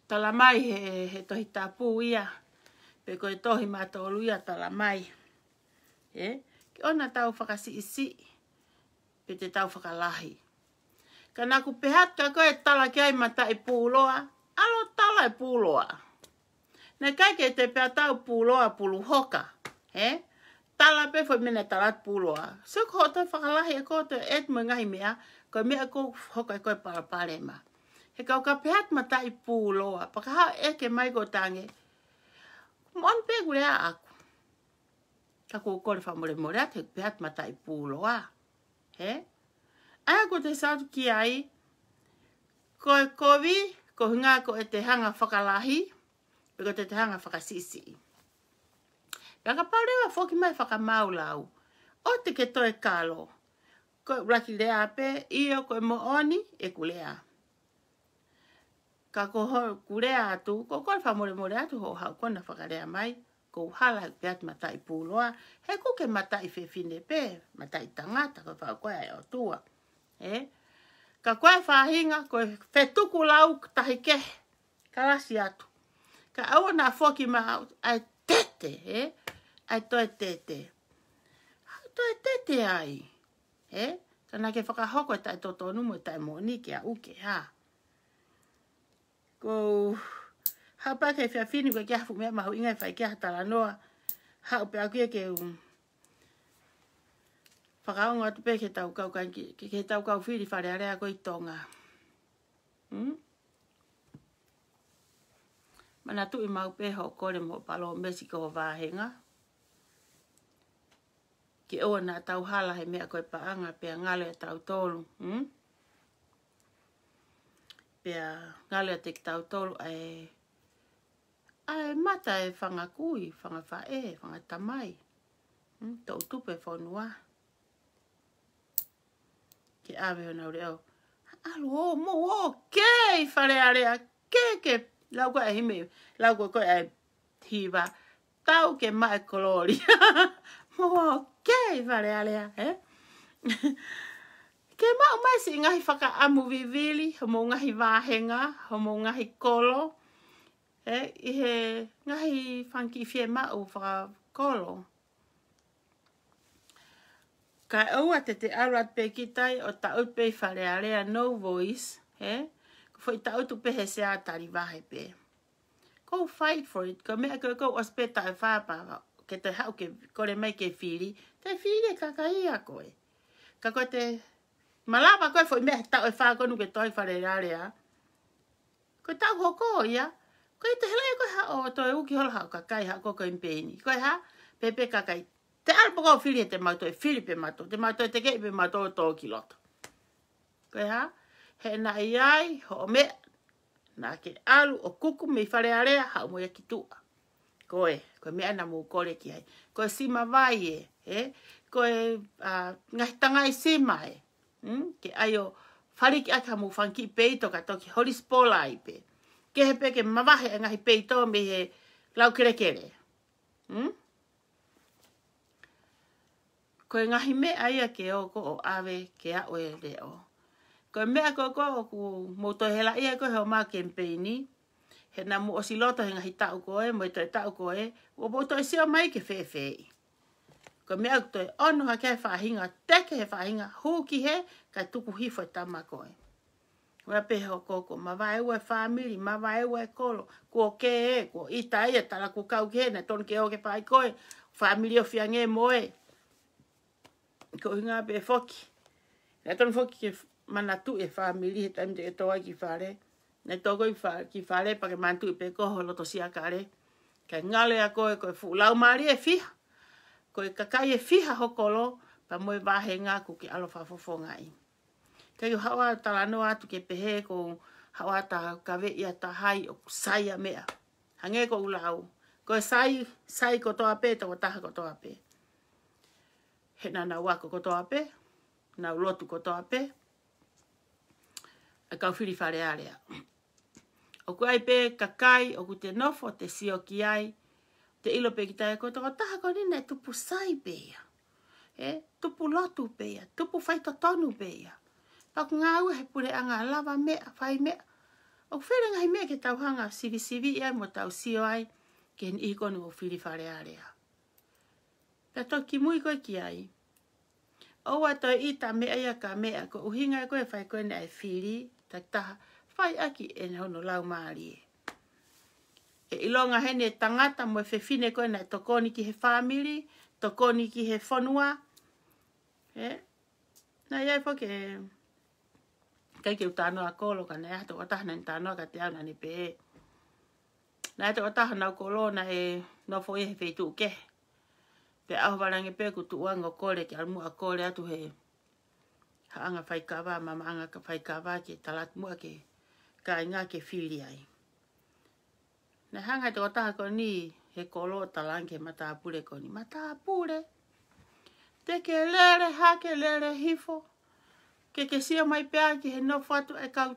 Tala mai he, he tohi tāpū ia. Pe ko e tohi mātou ia tala mai. He? Ki ona tau whakasi isi. Pe te tau whakalahi. Ka naku pehat ka koe tala ki mata e pūloa alo tala e pūloa. Ne kaike te pia tau pūloa pulu hoka. He? Tala pe fo mine tarat pūloa. Se ko hota whakalahi e ko te et mui ngahi mea, ko mea ko hoka e koe parapalema. He kau ka pehat matai pūloa, paka hao eke mai ko tange. Mon pe gure a aku. Ka ko kore wha mure mure a te pehat matai pūloa. He? Aya ko te sātu ki ai, ko e kovi, ko hunga ko e te hanga whakalahi, pe ko te te hanga whakasisi. Pianga paurewa whoki mai whakamaulau, o te ke toi kalo, ko raki lea pe, i o koe mo oni e kulea. Ka ko ho kulea atu, ko koe whamore more atu ho hau kona whakarea mai, ko uhala hau peat matai pūloa, he ko ke matai whewhine pe, matai tangata ko whakoe ai o tua. Eh? ka koe whahinga, koe whetuku lau tahi ke, ka rasi atu. Ka awa nā whoki ma ai tete, he? Ai toi tete. Ai toi tete ai, he? Eh? Ka ke whakahoko e tai toto numu e tai mōni ke a uke, ha? Ko, ha pā kei whia koe kia hafu mea mahu inga e whai ke hatara noa, ha upe aku e ke um, whakaonga tu pēke tau kau kai ki, ki ke tau kau whiri whare are ako i tonga. Hmm? Mana tu i mau pe hau kore mo palo o mesi ko vāhenga. Ki oa nā tau hala he mea koe pa anga pē a ngale tau tolu. Hmm? Pe a ngale te tau tolu ai ai mata e whangakui, whangawha e, whangatamai. Hmm? Tau tupe whanua. Hmm? ke awe o nau reo. Alu o mo o kei whare a rea ke ke lau koe ahime lau koe koe ahiva tau ke mai kolori. mo o kei whare a rea he. ke mau mai si ngahi whaka amu vivili homo ngahi wāhenga homo ngahi kolo. He, i he ngahi whanki i fie mau whaka kolo. kolo ka o te te arat pe kitai o ta out pe wharearea no voice, he? Ko fwoi ta out upe he se atari wahe pe. Go fight for it, ko me ko ko ospeta e whāpawa, ke te hau ke kore mai ke fili te fili e kaka i a koe. Ka koe te malawa koe fwoi mea ta fa e ko nu ke toi wharearea. Ko ta hoko ko ia, koe te hele ko ha o toi uki hola hau ka kai ha koko impeini. ko ha, pepe kakai Te alpo kau whiri e te mātou e Filipe mātou, te mātou e te kei pe mātou e tō ki loto. Koe ha? He na i ai, ho me, nā ke alu o kuku mi whare area, hau mo ia ki tua. Koe, koe mea na mō kore ki ai. Koe sima vai e, e? Koe uh, ngai tangai e sima e. Mm? Ke ai o whare ki aka mō whanki peito ka toki, holi spola i pe. Ke he peke mawahe a ngai peito me he lau kere kere. Mm? ko e ngahi me aia ke o o awe ke a oe re o. Ko e mea ko ko o ku moto hela ia ko heo maa kempeini, he na mu osiloto he ngahi tau ko e, moito e tau ko e, o boto e sio mai ke fe Ko e mea ko e onu ha ke he whahinga, te ke he whahinga, huu ki he, kai tuku hifo e tama ko e. Wea peho koko, ma vai ua e ma vai ua e kolo, kuo ke e, kuo ita e, tala kukau ke he, na tonu ke o ke whai koe, whamiri o fiange moe, ko hinga be foki. Na ton foki ke mana tu e family he time de to ki fare. Na to ko fa ki fare pa ke mantu pe ko holo to sia kare. Ka ngale ako e ko fu lau mari e fiha. Ko e kakai e ho kolo pa moe henga ku ki alo alofa fofonga i. Ka yu hawa tala no atu ke he ko hawa ta ka ve ya ta hai o saia mea. Hange ko ulau. Ko sai sai ko to pe to ta ko to pe he na na wako koto ape, na ulotu koto ape, a kau whiri whare area. O ku ai pe, ka kai, o ku te nofo, te sio ki ai, te ilo pe ki tae koto, o taha ko nina e tupu sai pe ia, e, tupu lotu pe tupu whaito tonu pe ia. Paku ngā ua he pure anga lava mea, whai mea, o ku where ngai mea ke tau hanga sivi sivi ia, mo tau sio ai, ke ni ikonu o whiri whare area. Pea tō ki mui koe ki ai, Aua tau i tā mea ia ka mea ko uhinga koe whai koe nei whiri, tak taha, whai aki e na hono lau maari e. E ilonga hene tangata mo e whewhine koe nei tokoni ki he whamiri, tokoni ki he fonua E? Na ia po ke... Kei ke utanoa kolo ka nei ahto watahana ta tanoa ka te au nani pe e. Na ahto watahana kolo na e nofo e he whetu kehe. Pe aho warangi pe ku tu uanga kore ki al mua kore atu he. Ha anga whai kawa, mama anga ka whai kawa ke talat mua ke ka i ngā ke ai. Na hanga te kotaha ko ni he kolo talange mata apure ko ni. Mata apure! Te ke lere ha ke lere hifo. Ke ke sia mai pea ki he no fatu e kau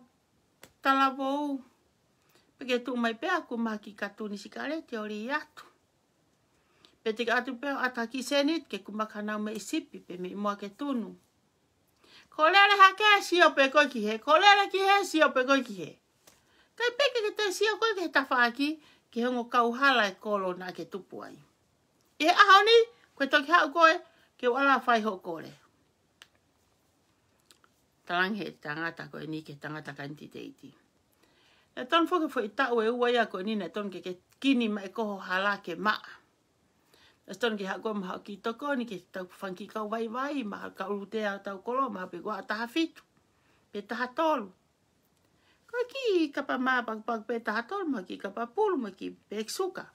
talavou. Pe ke tu mai pea ku maki katuni sikare te ori atu pe te atu pe ata ki senit ke kumakana me isipi pe me mo ke tunu ko lele ha si o pe koi ki he ko lele ki he si o pe koi ki he ka pe ke te si o koi ki ta fa aki ke hongo kau hala e kolo na ke tupu ai e a honi ko to ki ha ko ke wala fai ho kore tang he tangata ko ni ke tangata kanti teiti e ton foke fo ita o e uai ako ni na ton ke ke kini ma e koho hala ke maa as tonu ki hau maha ki toko, ni ke tau whanki kau vai vai, maha ka uru te au tau kolo, maha pe kua a taha fitu, pe taha tolu. Kua ki kapa maha paku paku pe taha tolu, maha ki kapa pulu, maha ki pe eksuka.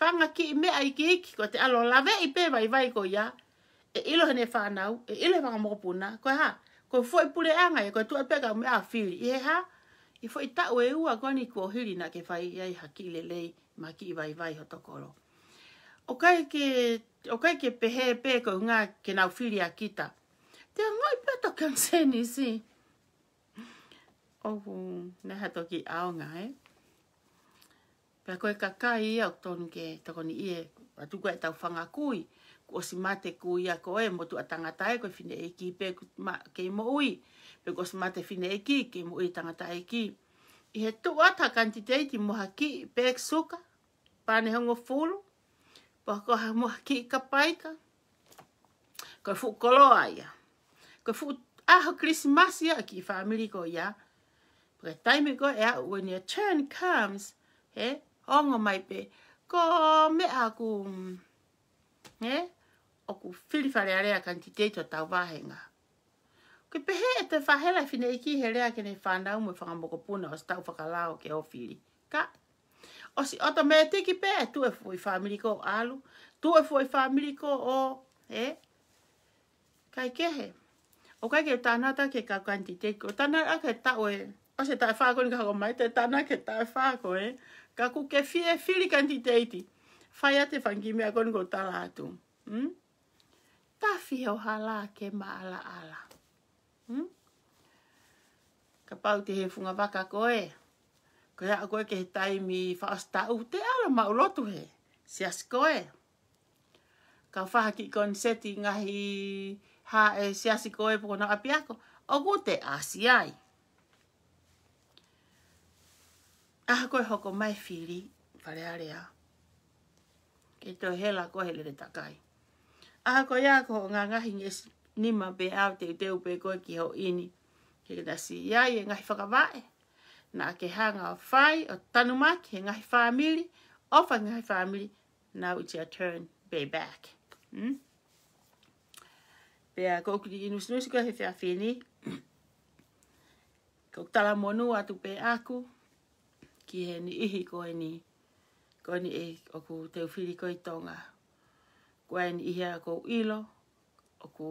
Whanga ki i mea i ki iki, kua te alo lawe i pe vai vai ko ia, e ilo hene whanau, e ilo e whanga mokopuna, kua ha, kua fo i pule anga, e kua tua peka mea a whiri, i he ha, i fo i tau e ua kua ni kua huri na ke whai, i hai haki lelei, maha ki i vai vai ho tokoro o kai ke o kai ke pehe pe ko nga ke na ufilia kita te ngoi pe to kan ni si o hu na ha to ki ao nga e eh? pe ko ka kai o ton ke to ko ni e atu ko e ta fanga kui ko si mate ku ia ko e mo tu atanga tai ko fine e ki pe ma ke mo ui pe ko si mate fine e ki ke mo ui tanga tai e ki i he tu ata kantitei ti mo haki pe ek soka pane hongo fulu Pako ha mo ki ka paika. Ko fu koloa ia. Ko fu aho Christmas ia ki family ko ia. Pre time ko ia when your turn comes, he ongo mai pe. Ko me aku. Ne? O ku fili fare are a kantite to ta vahenga. Ke pehe e te fahela fine iki he rea fanda whanau fa whakamoko puna o stau kalao ke o fili. Ka o si ota me te ki pe tu e foi family ko alu tu e foi family ko o e eh? kai ke he o kai ke na ta ke ka kanti te ko tana a ke ta oe o se ta fa ko ni ka ko mai te na ke ta fa ko e ka ku ke fi e fili kanti te iti fai ate fangi me a ko ni ko tala atu hmm? ta fi o hala ke ma ala ala hmm? ka pau te he funga waka ko e eh? Ko hea koe ke he taimi whaasta te ara ma ulotu he. Si as koe. Ka whaha ki kon seti ngahi ha e si as koe po kona apiako. Ogo te asi ai. Aha koe hoko mai whiri whare area. Ke to hela koe lere takai. Aha koe ia koe ngā ngahi ngesi nima be au te teo pe koe ki ho ini. Ke kena si iai e ngahi whakawae na ake hanga o whai o tanumak he ngahi whamiri, o whai ngahi whamiri, now it's your turn, be back. Hmm? Pea, koukiri inu snusi ko he whea whini, kouk tala monu atu pe aku, ki he ni ihi ko he ni, ko ni e o ku te uwhiri ko i tonga. Kua e ni ihi a ilo, o ku,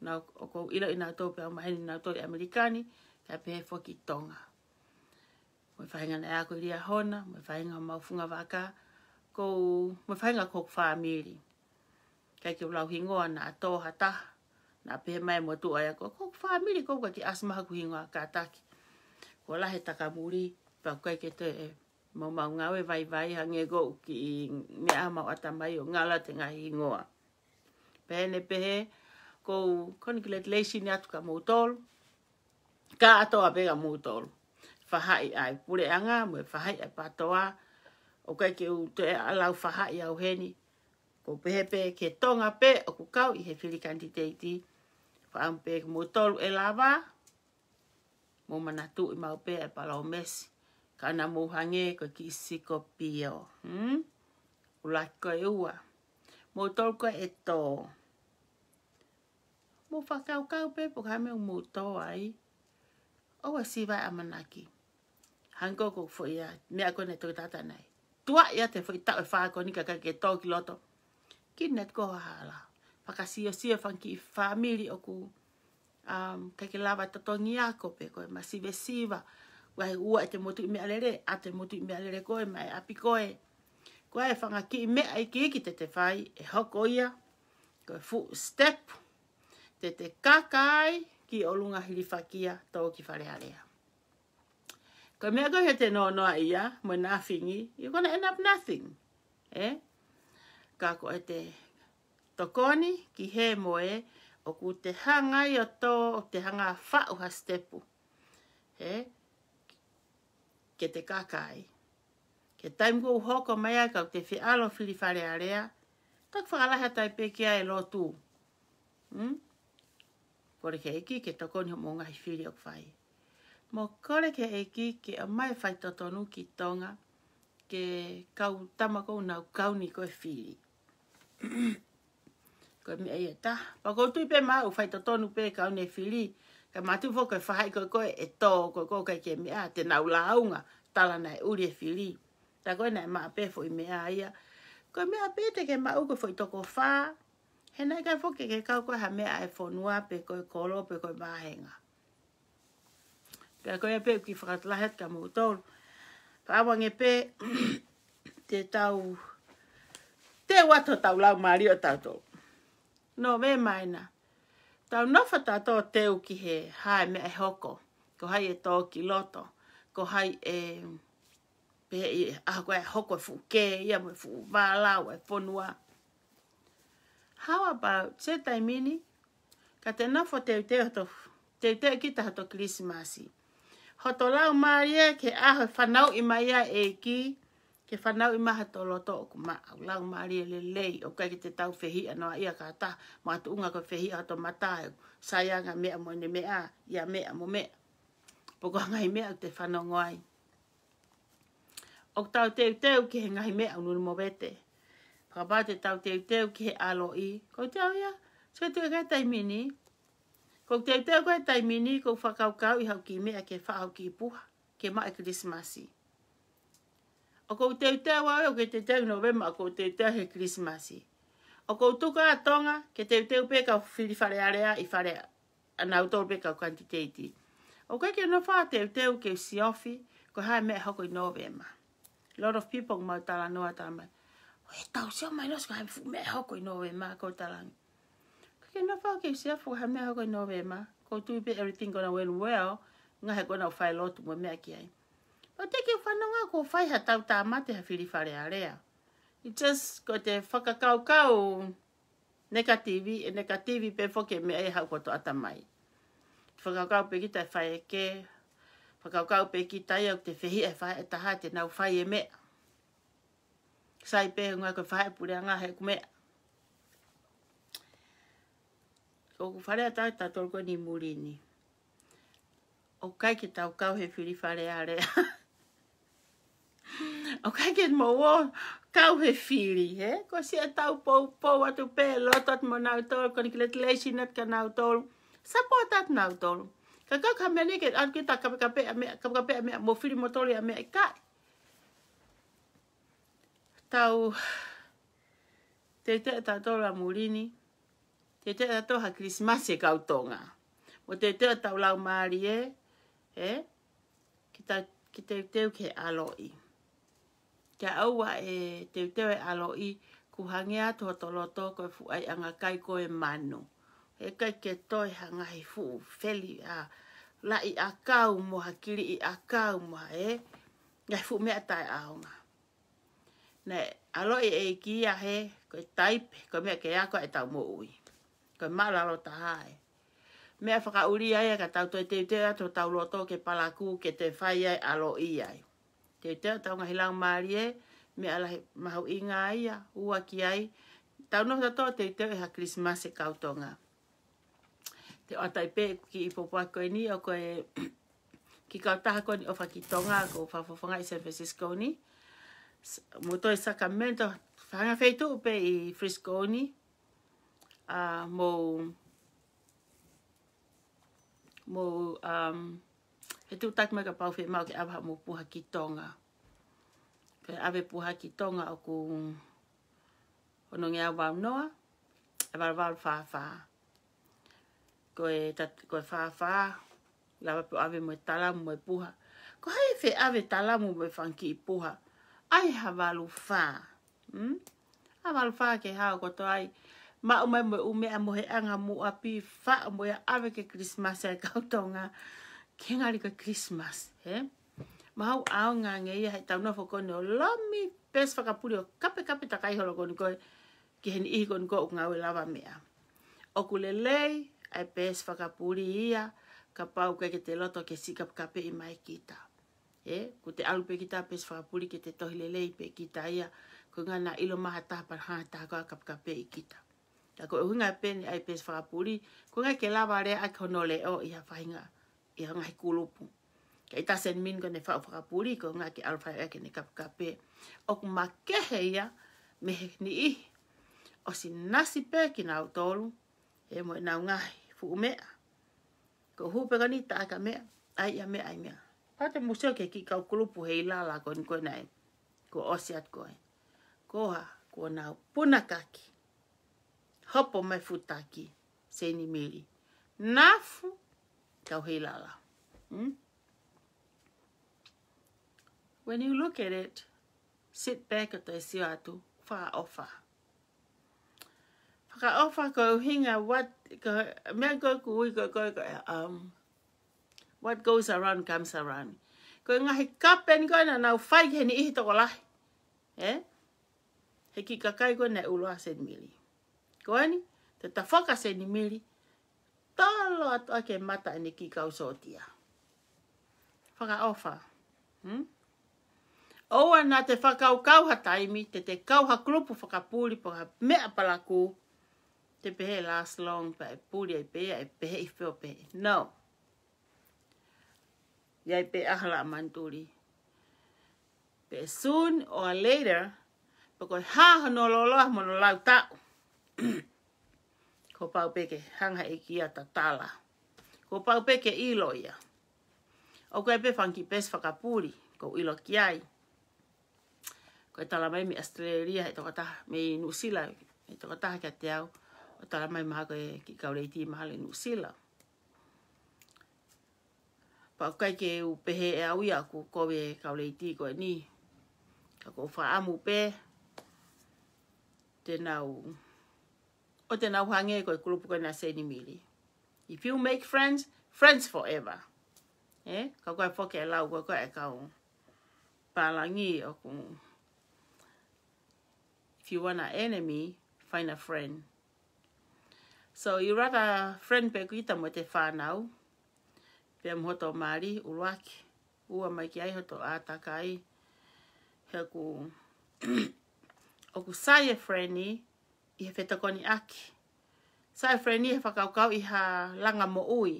na, o ku ilo i nga tōpe o maheni nga tōri amerikani, ka pe he foki tonga. Mwe whainga na ako iria hona, mwe whainga o maufunga waka, ko mwe whainga ko whaamiri. Kei ke ulau hingoa na atoha hata. na pehe mai mwe tu aia ko, ko whaamiri ko ka ki asmaha ku hingoa ka taki. Ko lahe taka muri, pa kei ke te e, mau mau ngawe vai vai hange go ki mea mau atamai o ngala te ngahi hingoa. Pehene pehe, ko koni ki let leisi ni atu ka mou tolu, ka atoa pega mou tolu. whahai ai pure anga mo whahai ai patoa o kai ke u te alau whahai au heni ko pehepe ke tonga pe o ku kau i he whiri kandideiti whaampe mo tolu e lava mo manatu i mau pe e palau mesi ka na mo hange ko ki siko pio hmm? ulaki ko e ua mo tolu ko e tō mo whakaukau pe po kame o mo tō ai o wa siwa amanaki. hankoko fo ia me ako ne to tata nai tua ia te fo ita fa ko ni ka ka ke loto ki net ko hala pa ka sio sio fan ki family o ku um ka ke lava to to ni pe ko e ma si vesiva wai e u a te motu me alere a te motu me alere ko e mai api ko e ko e fanga ki me ai ki ki te te fai e hoko ia ko fu step te te kakai ki olunga hilifakia tau ki whareharea. Ko mea ko he te noa noa ia, mo e nāwhingi, you're gonna end up nothing. Eh? Ka ko e te tokoni ki he moe, o ku te hanga i o tō, o te hanga whao ha stepu. Eh? Ke te kakai. Ke taim ko uhoko mai ai, ka te whealo filifare area, tak whakalaha tai pekea e lo tū. Hmm? Kore ke eki, ke tokoni o mongahi whiri o kwhai. Hmm? Mo kore ke e ki ke a mai whai totonu ki tonga ke kau tamako nau kau ni koe whiri. ko me e ta. Pa ko tui pe mau whai totonu pe kau ni whiri ka matu fo koe whahai koe koe e tō koe koe kai ke mea te nau launga tala nai uri e whiri. Ta koe nai maa pe fo i mea ia. Ko mea pe te ke mau koe fo i toko whā. He nai kai fo ke ke kau koe ha mea e fonua pe koe kolo pe koe mahenga. Pe a koea peu ki whakatlahet ka mō tōru. Pa awange pe te tau, te wato tau lau Māori o tātou. No me maina. Tau nofa tātō teu ki he hae me e hoko. Ko hai e tō ki loto. Ko hai e pe e a koe hoko e fuke, ia mo e fuku wālau, e ponua. How about se taimini? Ka te nofo teu teo to, teu teo ki taha to Christmas hoto lau maria ke aho whanau i mai a e ki, ke whanau i maha to loto o ku maa, lau maria le lei, o kai ki te tau whehi anoa ia ka ta, mo atu unga ko whehi ato matai, sayanga mea mo ne mea, ia mea mo mea, poko ngai mea te whanau ngoai. Ok tau teu teo ki he ngahi mea unu mo vete, pakapā te tau teu teo ki he alo i, ko teo ia, sko tu e kai taimini, Ko te te koe tai mini ko whakau kau i hau ki mea ke whakau ki puha, ke mai Christmasi. O ko te te wai o ke te te novema ko te te he Christmasi. O ko tuka a tonga ke te te upe ka whiri whare i whare ana uto upe ka kwantiteiti. O koe ke no wha te te uke si ofi ko hae mea hoko i novema. A lot of people mau tala noa tala mai. Oe tau seo mai nos ka hae mea hoko i novema ko talangi ke na fa ke se fo ha me ha ko no ve ma ko tu be everything gonna well well nga ha gonna fa lot mo me ki ai o te ke fa no nga ko fa ha ta ta ma ha fili fa re are ya it just got the fuck a kau kau negativi e negativi pe fo ke me ai ha ko to ata mai fa kau pe ki ta fa e ke fa kau pe ki ta ya te fehi e fa e ta ha te na fa ye me sai pe nga ko fa e pu re nga ha ku me o ku whare ata ta tol ko ni muri ni. O kai ki tau kau he whiri whare are. o kai ki mo o kau he whiri he. Ko si a tau pou pou atu pē lotot mo nau tolu. Ko ni ki leti leisi net ka nau tolu. Sa po tat nau tolu. Ka kau ka mene ke an ki ta kape kape a mea kape kape a mea mo whiri mo tolu a mea e ka. Tau te te ta tolu a murini. Tau te te ato ha Christmas e kau tonga. O te te atau lau maari e, e, ki, te teu ke aloi. Kia aua e te teu e aloi, kuhangi atu ha toloto koe fuai anga kai koe manu. E kai ke toi hangai fu feli a lai a kau moha, kiri i a kau moha e, ngai fu mea tai aonga. Ne, aloi e kia he, koe taipe, koe mea ke ako e tau mo ui. Koe malalo ta hae. Mea whaka uri ai, ka tau toi te utea, tō tau loto ke palaku, ke te fai ai, alo i ai. Te utea, tau ngahi lau maari e, me ala he mahu inga ai, ua ki ai. Tau no tato, te utea, e ha Christmas e kautonga. Te o tai pē ki i popoa koe ni, o koe ki kautaha koe ni o whakitonga, ko whafofonga i San Francisco ni. Mo toi sakamento, whanga feitu upe i Frisco ni, uh, mō, mō, um, he tū taki mai ka pauwhi mau ke awha mō puha ki tonga. Ke awe puha ki tonga o ku hono ngea wā noa, e wā wāl whāwhā. Ko e, tat, ko e whāwhā, lawa pō awe mō e talamu mō e puha. Ko hei whē awe talamu mō e whanki i puha, ai ha wālu whā. Hmm? Ha wālu whā ke hao koto ai. Ai ma o mai mo me a mo he anga mo a pi fa mo ya ave ke christmas e ka tonga kenga ka christmas he ma au au nga nge ya ta no fo ko no lo mi pes fa ka pulo kape kape ta kai holo ko ko ki hen i kon ko nga we lava mea o kulelei ai pes fa ka puli ia ka pau ke ke te loto ke sika ka pe i mai kita e ku te alu pe kita pes fa puli ke te tohi lelei pe kita ia ko nga na ilo maha ta par ha ta ka ka pe kita Ta ko hunga e pen ai pes fa puri, ko nga ke lava re ko no le o ia fa Ia nga kulupu. Kei ta sen min ko ne fa fa puri ko nga ke alfa e ke ne kap kape. O ku ma ke he ia me he ni i. O si nasi pe ki na o tolu. E mo na nga fu me. Ko hu pe ga ni ta ka me. Ai ia me ai me. Ta te musio ke ki ka kulupu he ila la ko ni ko nai. Ko osiat ko. ha ko na punakaki. kaki hopo mai futaki se ni meri. Nafu tau hei lala. Hmm? When you look at it, sit back at the siu atu, wha ofa. Whaka ofa ko hinga what, ko, mea ko ku ui ko ko ko, um, what goes around comes around. Ko ngahi kapen ko na nau whaike ni ihi toko lahi. Eh? He ki kakai ko na ulua sen mili ko ani, te tawhaka se ni miri, tālo atu ake mata ane ki kausotia. Whaka ofa. Hmm? Oa nā te whakau kauha taimi, te te kauha klupu whakapūri po ka mea palaku, te pehe last long, pa e pūri ai pehe, ai pehe i whio pehe. No. Iai pe ahala manturi. But soon or later, pa koi hāhanololoa mono lau tau ko pau peke hanga e ki ata tala. Ko pau peke ilo ia. O koe pe whanki pes whakapuri, ko ilo ki ai. Ko e tala mai mi Australia, e toka taha, mi Nusila, e toka taha kia te au. O tala mai maha koe ki kaureiti maha le Nusila. Pa kai ke u pehe e au ia ko kowe e kaureiti koe ni. Ka ko wha amu pe, tēnā u o te nauhange e koe kurupu koe na seni mili. If you make friends, friends forever. Eh? Ka koe poke e lau koe koe e kao. Palangi o kumu. If you want an enemy, find a friend. So you rather friend pe kuita mo te whanau. Pe am hoto mari, uruaki. Ua mai ki ai hoto ātaka ai. Heku. o ku sai e friend ni i he whetakoni aki. Sa e freni he whakaukau i ha langa mo ui.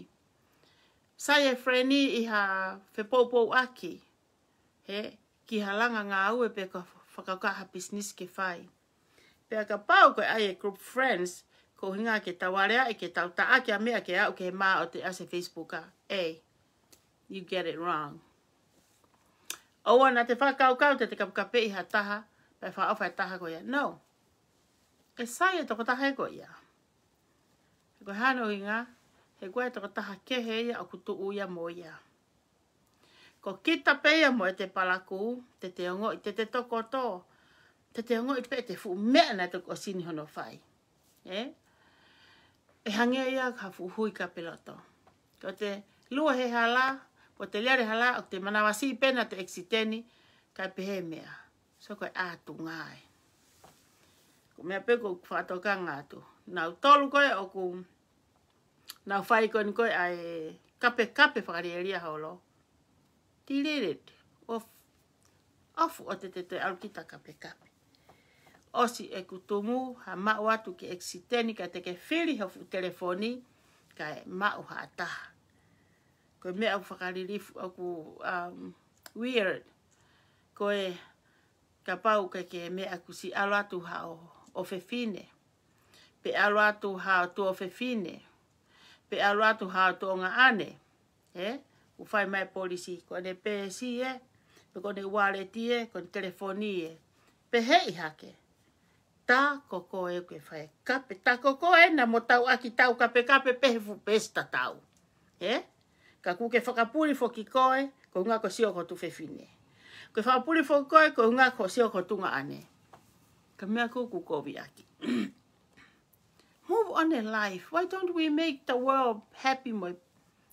Sa e freni i ha whepoupou aki. He, ki ha langa ngā ue pe ka whakaukau ha business ke whai. Pe a ka pau koe ai e group friends, ko hinga ke tawarea e ke tauta aki ke a mea ke au ke he maa o te ase Facebooka. Ei, hey, you get it wrong. Oua na te whakaukau te te kapukape i ha taha, pe whaafai e taha koe ia. No, no e sai e toko taha e koe ia. He koe hana ui ngā, he koe e toko taha ke he ia aku tu uia mō ia. Ko kita peia mo e te palaku, te te ongo i te te toko tō, te te ongo i pe te fu mea na te kosini hono whai. E? hangi ia ka fu hui ka piloto. Ko te lua he hala, ko te liare hala, o te manawasi pena te eksiteni, ka pehe mea. So koe atu ngai ko mea pe ko whātoka ngā tu. Nau tolu koe o ku, nau whai koe ni koe a e kape kape whakariaria haolo. Tiriret, of, of o te te te alukita kape kape. Osi e ku tumu, ha mau atu ki eksiteni ka teke whiri hafu telefoni, ka e mau hātaha. Koe mea au whakaririfu au ku um, weird. Koe ka pau ke ke me mea kusi alatu hao o fe fine. Pe aro atu ha atu o fe fine. Pe aro atu ha o nga ane. E? Eh? Ufai mai polisi. Ko ne pe si e. Pe ko ne wale ti e. Ko ne telefoni e. Pe hei hake. Ta koko e kwe fai kape. Ta koko e na mo tau aki tau kape kape pe hefu pesta tau. E? Eh? Ka kuke whakapuri fo ki koe. Ko unga ko sio ko tu fe fine. Ko whakapuri fo koe. Ko unga ko sio ko tunga ane ka mea kuku kovi aki. Move on in life. Why don't we make the world happy mo,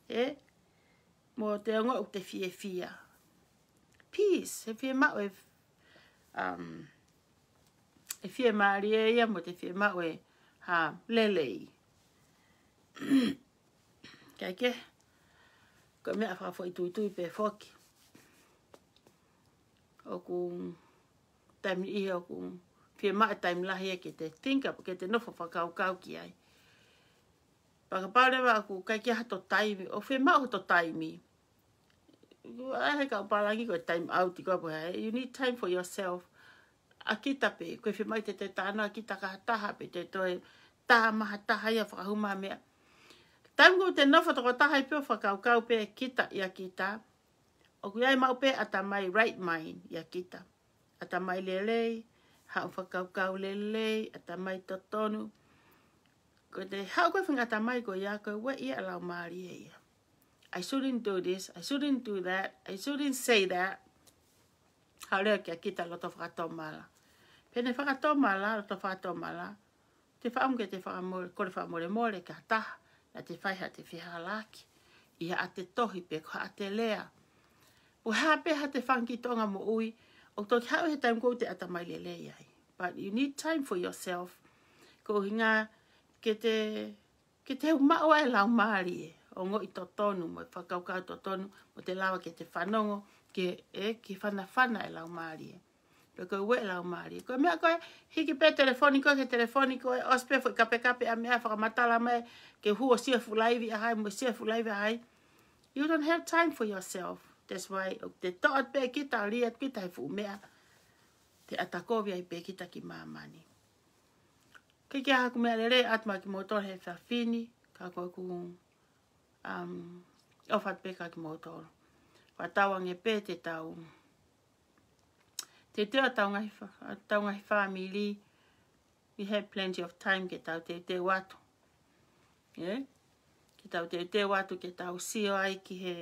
eh? mo te ango te fie fia? Peace. E fie mau e, um, e fie maari e ia mo te fie mau e ha lelei. Kei ke? Ka mea a whafo i tui tui pe foki. Oku, tamni i oku, oku, ke mai time lahi e ke te think up, ke te nofo whakau kau ki ai. Paka pārewa aku, kai ki aha to taimi, o whi mau to taimi. Ai hei kau pārangi koe time out i koe koe hei, you need time for yourself. A kita pe, koe whi mai te te tāna, a kita ka taha pe, te toi taha maha taha ia whakahuma mea. Taimu koe te nofo toko taha i pio whakau kau pe, e kita ia kita. O ai mau pe, ata mai right mind ia kita. Ata mai lelei hau whakau kau lele, a tamai to tonu. Ko te hau koe whanga tamai ko ia koe wa ia lau maari e ia. I shouldn't do this, I shouldn't do that, I shouldn't say that. Hau leo kia kita loto whakato mala. Pene whakato mala, loto whakato mala, te whaamke te whaamore, kore whaamore more ka taha, na te whaiha te whihalaki, ia a te tohi pe ko a te lea. Pu hape ha te whanki mo ui, O tō ki hao te ata mai lele iai. But you need time for yourself. Ko hinga ke te, ke te umao ai lau maari e. O ngō i tō mo i whakaukau tō mo te lawa ke te whanongo, ke e, ki whana whana e lau maari e. Pe koe ue e lau maari. E. Koe mea koe, ki pe telefoni koe, ke telefoni koe, ospe fwe kape kape a mea, matala mai, ke huo sia fulaivi a hai, mo sia fulaivi a hai. You don't have time for yourself. That's why uh, te toa pe ki ta lia ki ta fu mea. Te atakovia i pe ki ki mamani. Ke ki haku mea lere atma ki motor he fa fini. Ka koe ku um, ofat pe ka ki motor. Wa tawa nge pe te tau. Te tewa taunga hi family. We have plenty of time ke tau te te watu. Yeah? Ke tau te te watu ke tau sio ai ki he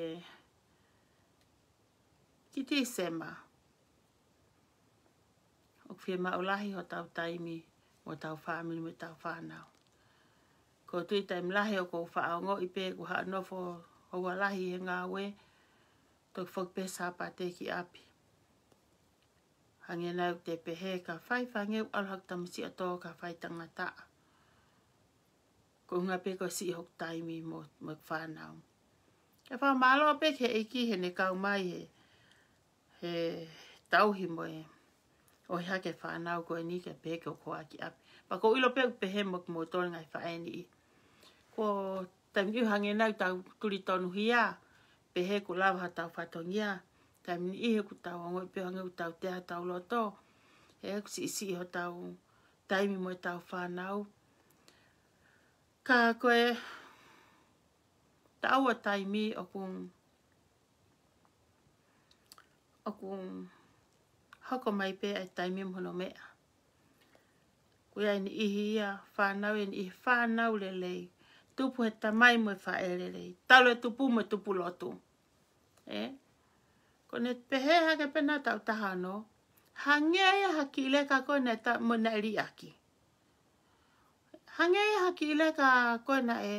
ki te sema. O kwhia maulahi ho tau taimi o tau whāmini me tau whānau. Ko tui taim lahi o kou whāo ngō i pē ku haa nofo o wa lahi e ngā we, tō ki whokpē sāpā te ki api. Hange nau te pehe ka whai whange u alhak tamisi ato ka whai tangata. Ko ngā pē ko si hok taimi mo, mo whānau. Ka whā malo pē e ke eki he ne kau mai he he tauhi mo e o hea ke whanau koe ni ke peke o koe aki api. Pa ko ilo peke pehe mo ki mo tōne ngai whaeni i. Ko taim ki hange nau tau kuri tonu hia, pehe ko lau ha tau whatongia, taim ni ihe ku tau angoi pe hange u tau teha tau loto, he ku si isi iho tau taimi mo tau tau whanau. Ka koe, tau a taimi o kung aku hako mai pe ai taimi e mhono mea. Koe ai ni i ia, whanau e ni ihi whanau le lei. Tupu he tamai mo e whaere lei. Talo e tupu mo e tupu lotu. E? Eh? Ko ne pehe hake pena tau tahano, hangea e haki le ka ko na ta mo na eri aki. Hangea e haki le ka ko na e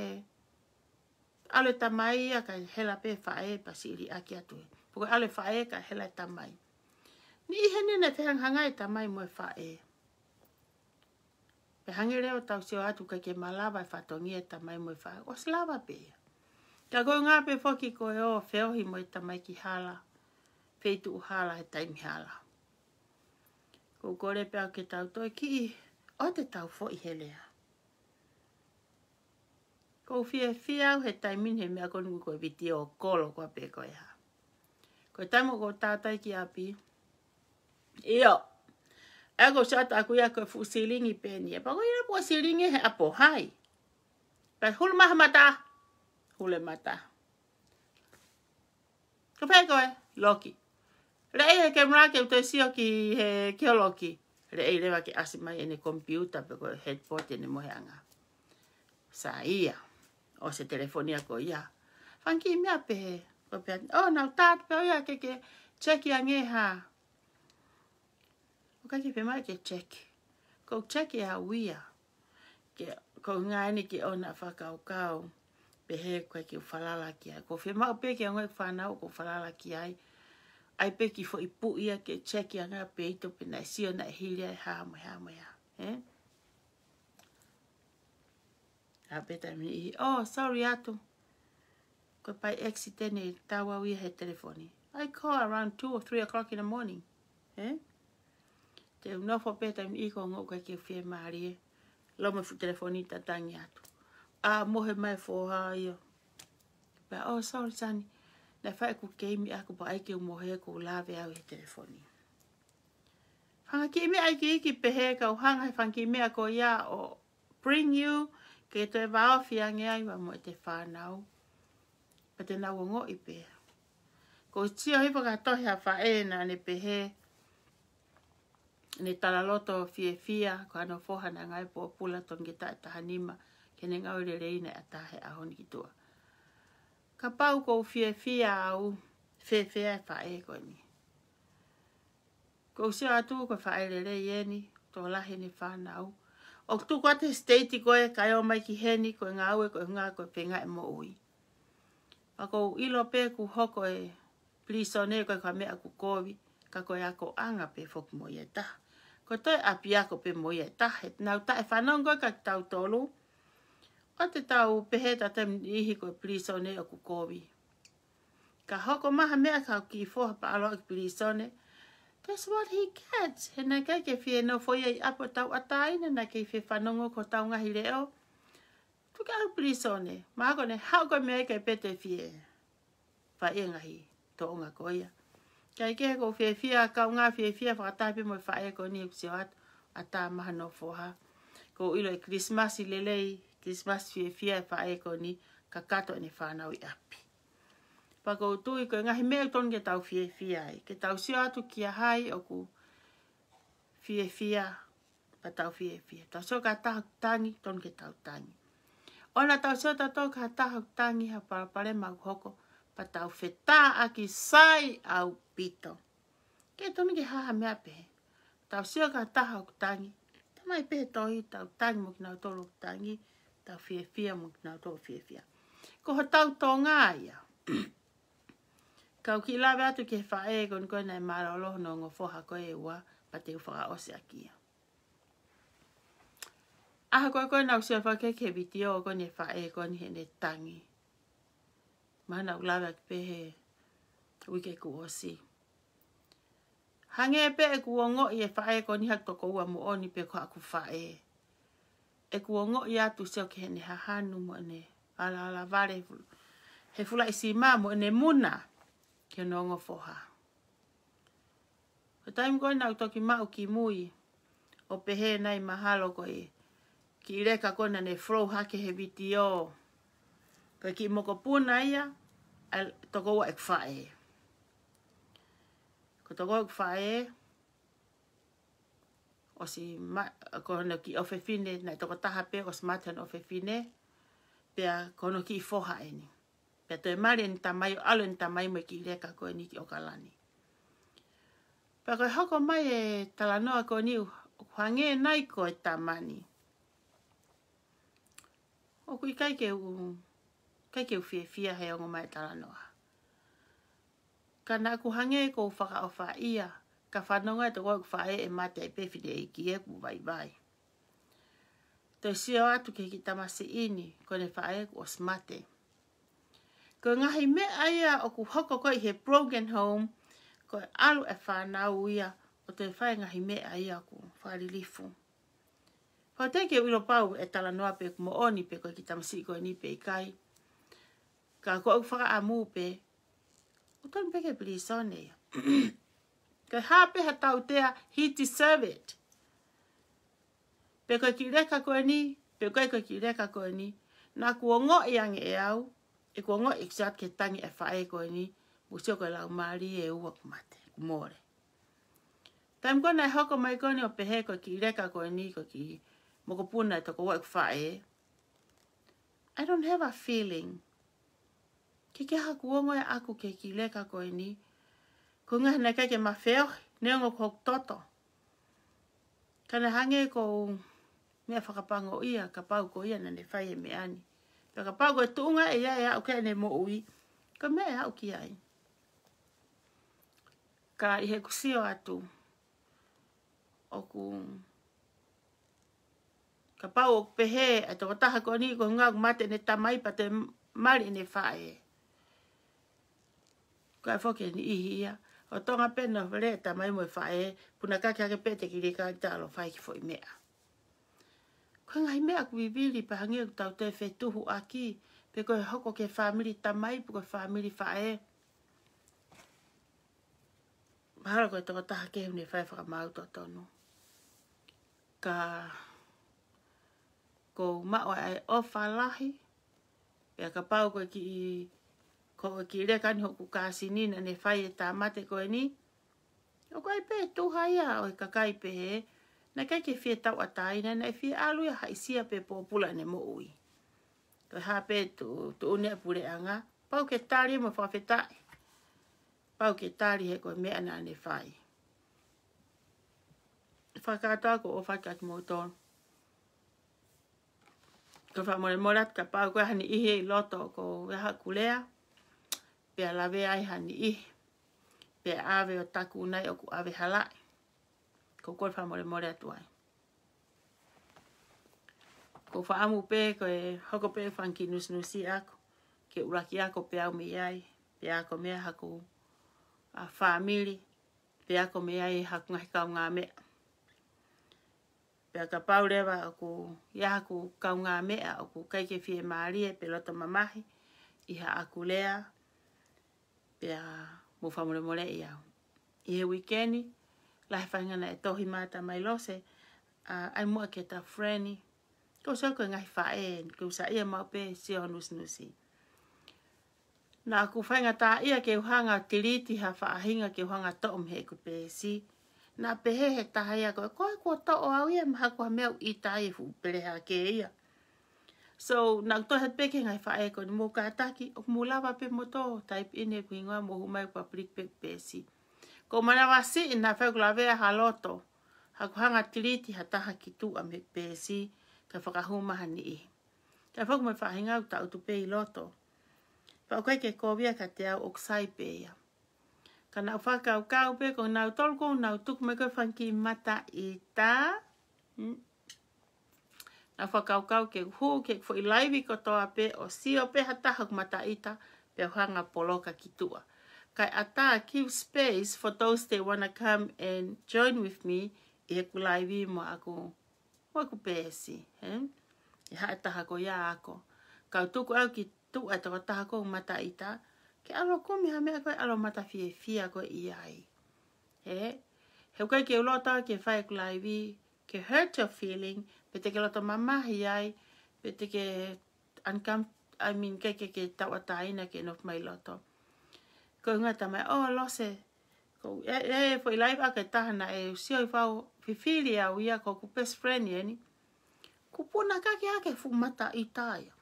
alo tamai ia kai hela pe whae pasi eri aki atu Poko ale whae ka hela ta mai. Ni ihe ni na te hanghanga e tamai mo e whae. Pe hangi reo tau seo atu ka ke malawa e whatongi e tamai mo e whae. O slawa pe. Ka koe ngā pe whoki ko e o whaohi mo e ta ki hala. Feitu u hala e taimi hala. Ko kore pe au ke tau toi ki i. O te tau fo i helea. Ko fie fie au he taimin he mea konu ko e viti o kolo kwa pe koe haa. Koe taimo ko tātai ki api. Ia. Ego shata aku ia koe fuu silingi pēnia. Pako ia pua silingi he apo hai. Pai hulu maha mata. Hule mata. Ka pē koe. Loki. Rei he ke mrake uto e sio ki he kio loki. Rei rewa ki asi mai ene kompiuta pe koe headport ene mohianga. Sa ia. O se telefonia ko ia. Fanki mea pehe. Fanki mea pehe o pia, oh, nau tāt pia oia ke ke check ia nge ha. O ka ki pia mai ke check. Ko check ia wia. ko ngai ni ke ona whakau kau. Pe he koe ki u falala ki ai. Ko whema o pia ki angoi whanau ko falala ki ai. Ai pe ki fo i pu ia ke check ia nga pia ito pe nai si na hilia ha mo ha mo ha. Eh? A pe tamini i, oh, sorry Oh, sorry atu ko pai exi tene tawa wia he telefoni. I call around 2 or 3 o'clock in the morning. Eh? Te unofo peta ni iko ngok kai ke fie maari e. Loma fu telefoni ta tangi atu. A mohe mai fo ha iyo. Pa oh sorry sani. Na fai ku keimi aku pa aike umohe e ku lawe au he telefoni. Hanga ki me ai ki ki pehe ka o hanga he ki me a ko ia o bring you ke to e wao fianga ai wa mo e te whanau pa te nau ngō i pēha. Ko tia hi whakatohi a whae na ne pehe, ne talaloto fie fia, ko ano fohana ngai po pula ton ki tae taha nima, ke ne ngau re reine a tahe a honi ki tua. Ka pau ko fie fia au, fe fea e whae ko ni. Ko usia atu ko whae re rei e ni, tō lahi ni whana au. Ok tu kwa te steiti koe, kai o mai ki heni, koe ngā ue, koe ngā, koe pengai e mo ui. Ako ilo pe ku hoko e. Please ne koe kwa mea ku kowi. Ka koe ako anga pe foku mo ye ta. Ko toi api ako pe mo ye ta. He nau ta e whanong koe ka tau tolu. O te tau peheta tem ihi koe please o ne o ku kowi. Ka hoko maha mea ka ki foha pa alo ki please o ne. That's what he gets. He na kei ke fie no foia i apo tau ataina na kei fie whanongo ko tau ngahi leo. Tuka au pulisa o ne. Māko ne, hau koe mea kei pete fie. Wha e ngahi, tō o ngā koia. Kia i kei kou fie fie, ka o ngā fie fie, whakatāpi mo i wha e koe ni e kusi o atu, a tā maha no fōha. Ko ilo e Christmas i lelei, Christmas fie fie, wha e koe ni, ka kato ni whanau i api. Pa kou tui koe ngahi mea tonu ke tau fie fie ai, ke tau si o atu kia hai o ku fie fie, pa tau fie fie. Tau so ka tangi, tonu ke tau tangi. Ona tau sota tō ka taha tangi ha parapare mau hoko, pa tau whetā aki sai au pito. Ke tomi ki haha mea pehe, tau sio ka taha o kutangi, ta mai pehe tau tangi mo ki nau tolo kutangi, tau whiewhia mo ki nau tolo Ko ho tau tō ngā ia. Kau ki lawe atu ki he e kon nei mara o loho no ngō koe e ua, pa te uwha ose aki ia. Aha koe koe nau sia whake ke biti o koe whae koe he ne tangi. Mana ulawe ki pehe wike ku osi. Hange e pe e kuo ngo i e whae koe ni hak toko ua mo o ni pe kua ku whae. E kuo ngo i atu seo ke he ne hahanu mo e ne ala ala vare he fula i si maa mo e ne muna ke nongo foha. O taim koe nau toki mau ki mui o he nai mahalo koe e ki reka kona ne flow hake he viti o. Ka ki moko puna ia, al, toko ua e kwhae. Ko toko ua e o si ma, kono ki ofe fine, na toko taha pe, o si matan ofe fine, pia kono ki foha eni. Pia toi mare ni tamai, alo ni tamai mo ki reka koe ni ki okalani. Pia koe hoko mai e talanoa koe ni, hangi e naiko koe tamani. O kui kai keu, u, kai ke u fia fia hei ongo mai tala Ka nā ku hange e kou whaka o wha ia, ka whanonga e te koe kwhae e mate e pewhine e ki e ku vai vai. Te sio atu ke ki tamasi ini, ko ne whae ku os mate. Ko ngahi me aia o ku hoko koi he broken home, ko alu e whanau ia o te whae ngahi me aia ku wharilifu. Ko Fa te ke wilo pau e tala noa pe kumo oni pe koe ki tamasi koe ni pe kai. Ka ko au whaka amu pe. O tonu peke pili sone ya. Ka hape ha tau tea he deserve it. Pe koe ki reka koe ni, pe koe koe ki reka koe ni. Na kuo ngo e ange e au, e kuo ngo e kisat ke tangi e whae koe ni. Musio koe lau maari e ua kumate, kumore. Taim kua nai hoko mai koe ni o pehe koe ki reka koe ni, koe ki reka mo ko puna e tako wai whae. I don't have a feeling. Ke ke haku ongo aku ke ki leka ko e ni. Ko ngā hana kake ke ma feo, neongo ko toto. Kana hange ko u mea whakapango ia, ka pau ko ia ne whai e me ani. Pea ka pau ko e tuunga e ia e au ke ane mo ui. Ko mea e au ki ai. Ka ihe kusio atu. Oku... Oku ka pau o pehe a toko taha ko ni ko ngā mate ne tamai pa te mari ne whae. Ko ai whoke ni ihi ia. O tonga pena whare e tamai mo e whae puna kake ake pete ki reka i talo whae ki fo i mea. Ko ngai mea ku vili pa hangi o tau te whe tuhu aki pe ko e hoko ke whamiri tamai pu ko e whamiri whae. Mahalo ko e toko taha ke hune whae whakamau tō tonu. Ka ko mao e ai o falahi e ka pau ko ki ko ki re kan ho ku kasi ni na ne fai e ta mate ko ni o ko ai pe tu ha ya o e ka kai pe na ka ke fie tau atai na na fie alu ya hai sia pe popula ne mo ui ko ha pe tu tu ne pure anga pau ke tari mo fa feta pau ke tari he ko me ana ne fai Whakatoa ko o whakat mo tonu ka wha mole mole ka pā koe hani ihe i loto ko weha kulea, pia lawe ai hani i. pia ave o taku unai o ku awe halai, ko ko wha mole mole atu ai. Ko wha amu pē ko e hoko pē whanki nusnusi ako, ke uraki ako pe au mi ai, pe ako mea haku a family. pe ako mea i haku ngai kau ngā mea pia ka paurewa o ku iahaku kaunga mea o ku kaike fie maalie pe loto mamahi iha aku lea pia mu famule mole i au. I he wikeni, lahe whaingana e tohi maata mai lose, ai mua ke ta freni, ko sa koe ngahi whae, ko sa ia maupe si o nusi nusi. Nā ku whainga tā ia ke uhanga tiriti ha whaahinga ke uhanga toom he ku pēsi, na pehe he taha ia koe, koe kua tau au ia maha kua mea u i tai fu pereha ke ia. So, nā kutoi hat peke ngai wha e koe ni mō kātaki, o mō lawa pe e mō tō, tai pe ine kui ngā mō humai kua prik pe pēsi. Ko mana wā si i nā whaiku la vea ha loto, ha kuhanga tiriti ha taha ki tū a me pēsi, ka whakahumaha ni i. Ka whaku mai wha hinga u tau pe i loto. Pa o kai ke kōwia ka te au oksai pe ia ka nau whakau kau pe, ko nau tolko, nau tuku me koe whanki mata i tā. Hmm. Nau whakau kau ke hu, ke fo i laivi kotoa pe, o si o pe hata haku mata i tā, pe hanga poloka ki tua. Kai ata, keep space for those that wanna come and join with me, e ku laivi mo aku, mo aku pēsi. Hmm? I e hae taha ko ia ako. Kau tuku au ki tu ai e tawa taha mata i tā, Ke aro komi ha mea koe aro mata fie fia koe i ai. He? He koe ke ulota ke whae kulai vi, ke hurt your feeling, pe te ke loto mamahi ai, pe te ke uncom- I mean, ke ke ke tawa taina ke nof mai loto. Ko hunga tamai, oh, lose. Ko, e, e, e, po i laiva ke tahana e usio i whao fifili au ia ko ku best friend ieni. Ku puna kake ake fumata i taia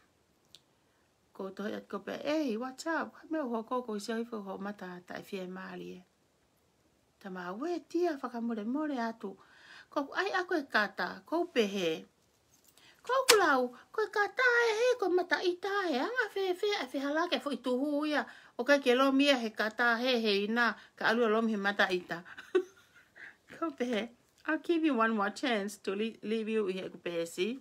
ko to ya e ko pe eh hey, what up ka me ho ko ko se fo ho mata ta fi e mali e ta ma we ti a fa ka mole mole atu ko ai a ko e kata ko pe he ko kulau ko e kata e he ko mata i ta e anga fe fe a fe hala ke fo i tu ya o ka ke lo mia e he kata he he ina ka alu lo mi mata i ta ko pe he I'll give you one more chance to leave you here, Bessie.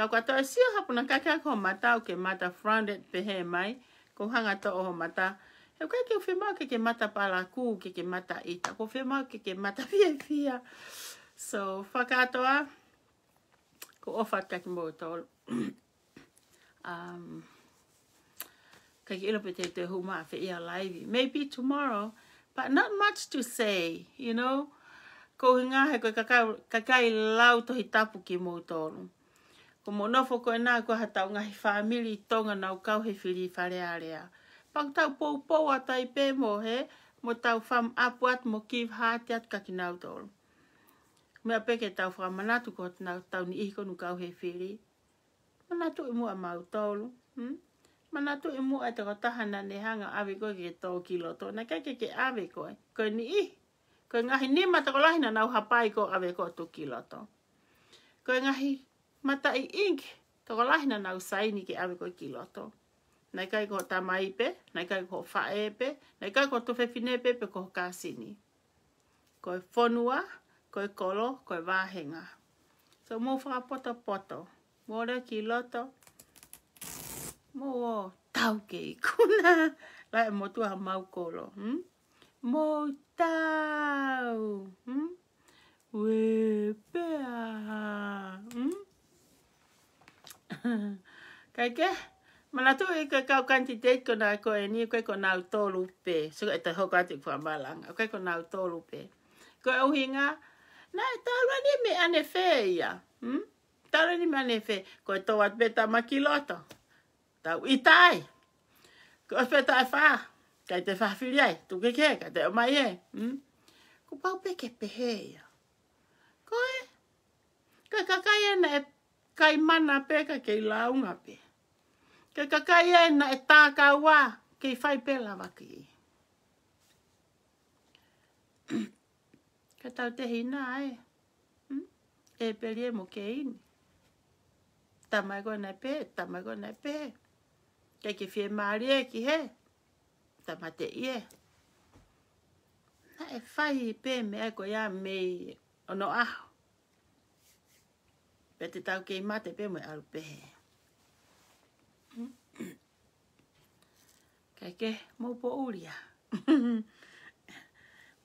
Ka kua tau e sio hapuna kakea ko mata o ke mata fronded pehe mai, ko hanga to o mata. He kai ke ufe mau ke ke mata pala ku, ke ke mata ita, ko ufe mau ke ke mata fia fia. So, whakatoa, ko ofa kaki mo to. um, kai ke ilo pete te laivi. Maybe tomorrow, but not much to say, you know. Ko he koe kakai, kakai lau tohi tapu ki mo Ko mo nofo ko e nā ko hatau ngahi whāmiri tonga nau kau he whiri whare area. Pang tau pou pou atai pē mō he, mo tau wham apu at mo kiv hāti at kaki nau tōru. Me a peke tau wha manatu ko tina tau ni iko nu kau he whiri. Manatu i e mua mau tōru. Hmm? Manatu i e mua e tako tahana ne hanga awe koe ke tō ki loto. Na kai ke ke awe koe, koe ni ih. Koe ngahi nima tako nau hapai ko awe koe tō ki loto. Koe ngahi mata i ink, ka ko lahina nau saini ki awe koe ki loto. Nai kai ko tamai pe, nai kai ko fae pe, nai kai ko tofefine pe pe ko kasini. Koe fonua, koe kolo, koe wāhenga. So mō wha poto poto, mō re ki loto, mō o tau ke i kuna, lai e motu ha mau kolo. Hmm? Mō tau, hmm? we pea, hmm? kai ke mana tu e ka ka kanti te ko na ko e ni ko ko na to lupe so e te ho ka te kwa malang ko ko na lupe ko au hinga na to la ni me ane fe ya hm ta ni me ane fe ko to wat beta ma kiloto ta itai ko fe ta fa e ka te fa fi ya tu ke ke ka te ma ye hm ko pau pe ke pe ya ko e ka ka e kai mana pe ka ke launga pe. Ke ka e na e tāka wā ke i whai pela waki e. ka tau te hina e. E peli e mo ke ini. Tamai koe nei pe, tamai koe nei pe. Ke ke fie maari e ki he. Tamai te i e. Na e whai pe me e koe ia mei ono aho pe te tau kei mate pe mwe alu pehe. Kei ke, mou po uria.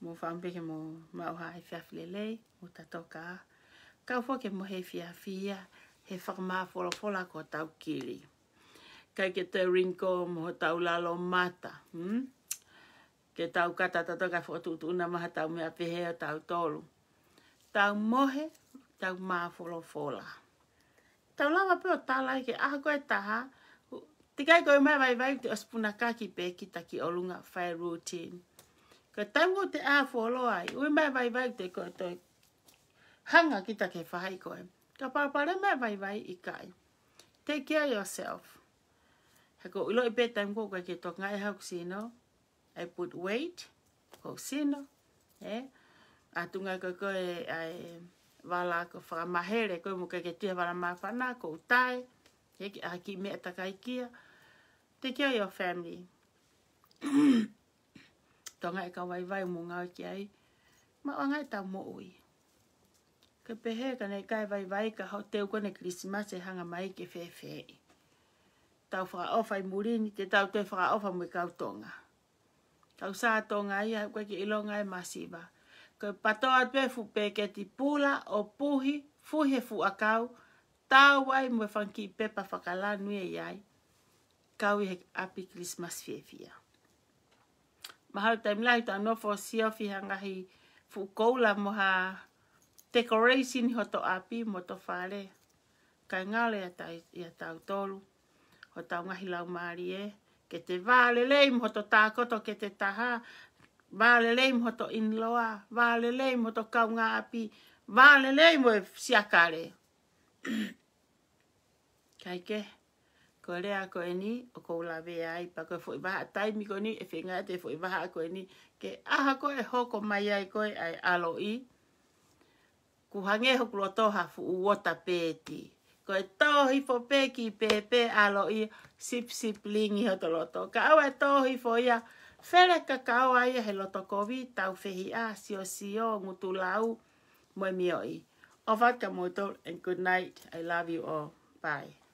mo whaampeke mo mauha e fia filelei, mo tatoka. Kau fwake mo he fia fia, he whakamā whola whola ko tau kiri. Kei ke te rinko mo tau lalo mata. Hmm? Ke tau kata tatoka whakatutu una maha tau mea pehe o tau tolu. Tau mohe tau mā wholo wholo. Tau lawa pio tāla ke aha koe taha, tikai koe mai vai vai te ospuna ki pē ki taki olunga whai routine. Ko tau ngō te aha wholo ai, ui mai vai vai te koe toi hanga ki take whahai koe. Ka parapare mai vai vai i kai. Take care yourself. He ko ilo i pē tau ngō koe ke tok ngai hau kusino, I put weight, kusino, eh? Atunga koko e I wala ko fa mahere ko mo ke tia wala ma fa na ko tai ye ki aki me ta kai kia te kia your family tonga e ka wai wai mo nga ki ai ma wa nga e ta mo ui ke pehe ka nei kai wai wai ka ho te ko ne christmas e hanga mai ke fe fe tau fa o fa muri ni te tau te fa o fa mo ka tonga tau sa tonga ia ko ki ilonga e masiba ko patoa pe fu peke ti pula o puhi fu he fu akau ta wai mo fan ki pe pa fa kala nu e yai ka wi api christmas fie fia ma ha taim lai ta fo sia fi hanga hi fu kola mo ha decoration ho to api mo to fare ka ngale ya ta ya tolu ho ta ngahi lau mari e ke te vale lei mo to ta to ke te taha Vale lei mo to in loa, vale lei mo to kaunga api, vale lei mo e siakare. Kai ke, ko rea ko e ni, o kou la vea ai, pa koe fwoi waha taimi ko ni, e whinga te fwoi waha ko e ni, ke aha ko e hoko mai ai koe ai alo i, ku hange hoku lo toha fu u pēti. Ko e tohi fo pēki pēpē alo i, sip sip lingi hoto loto, ka awe tohi fo ia, Where ka kau ai e he loto kovi tau whihi a si o si o ngutu lau mo mioi. Ofa ka motor and good night. I love you all. Bye.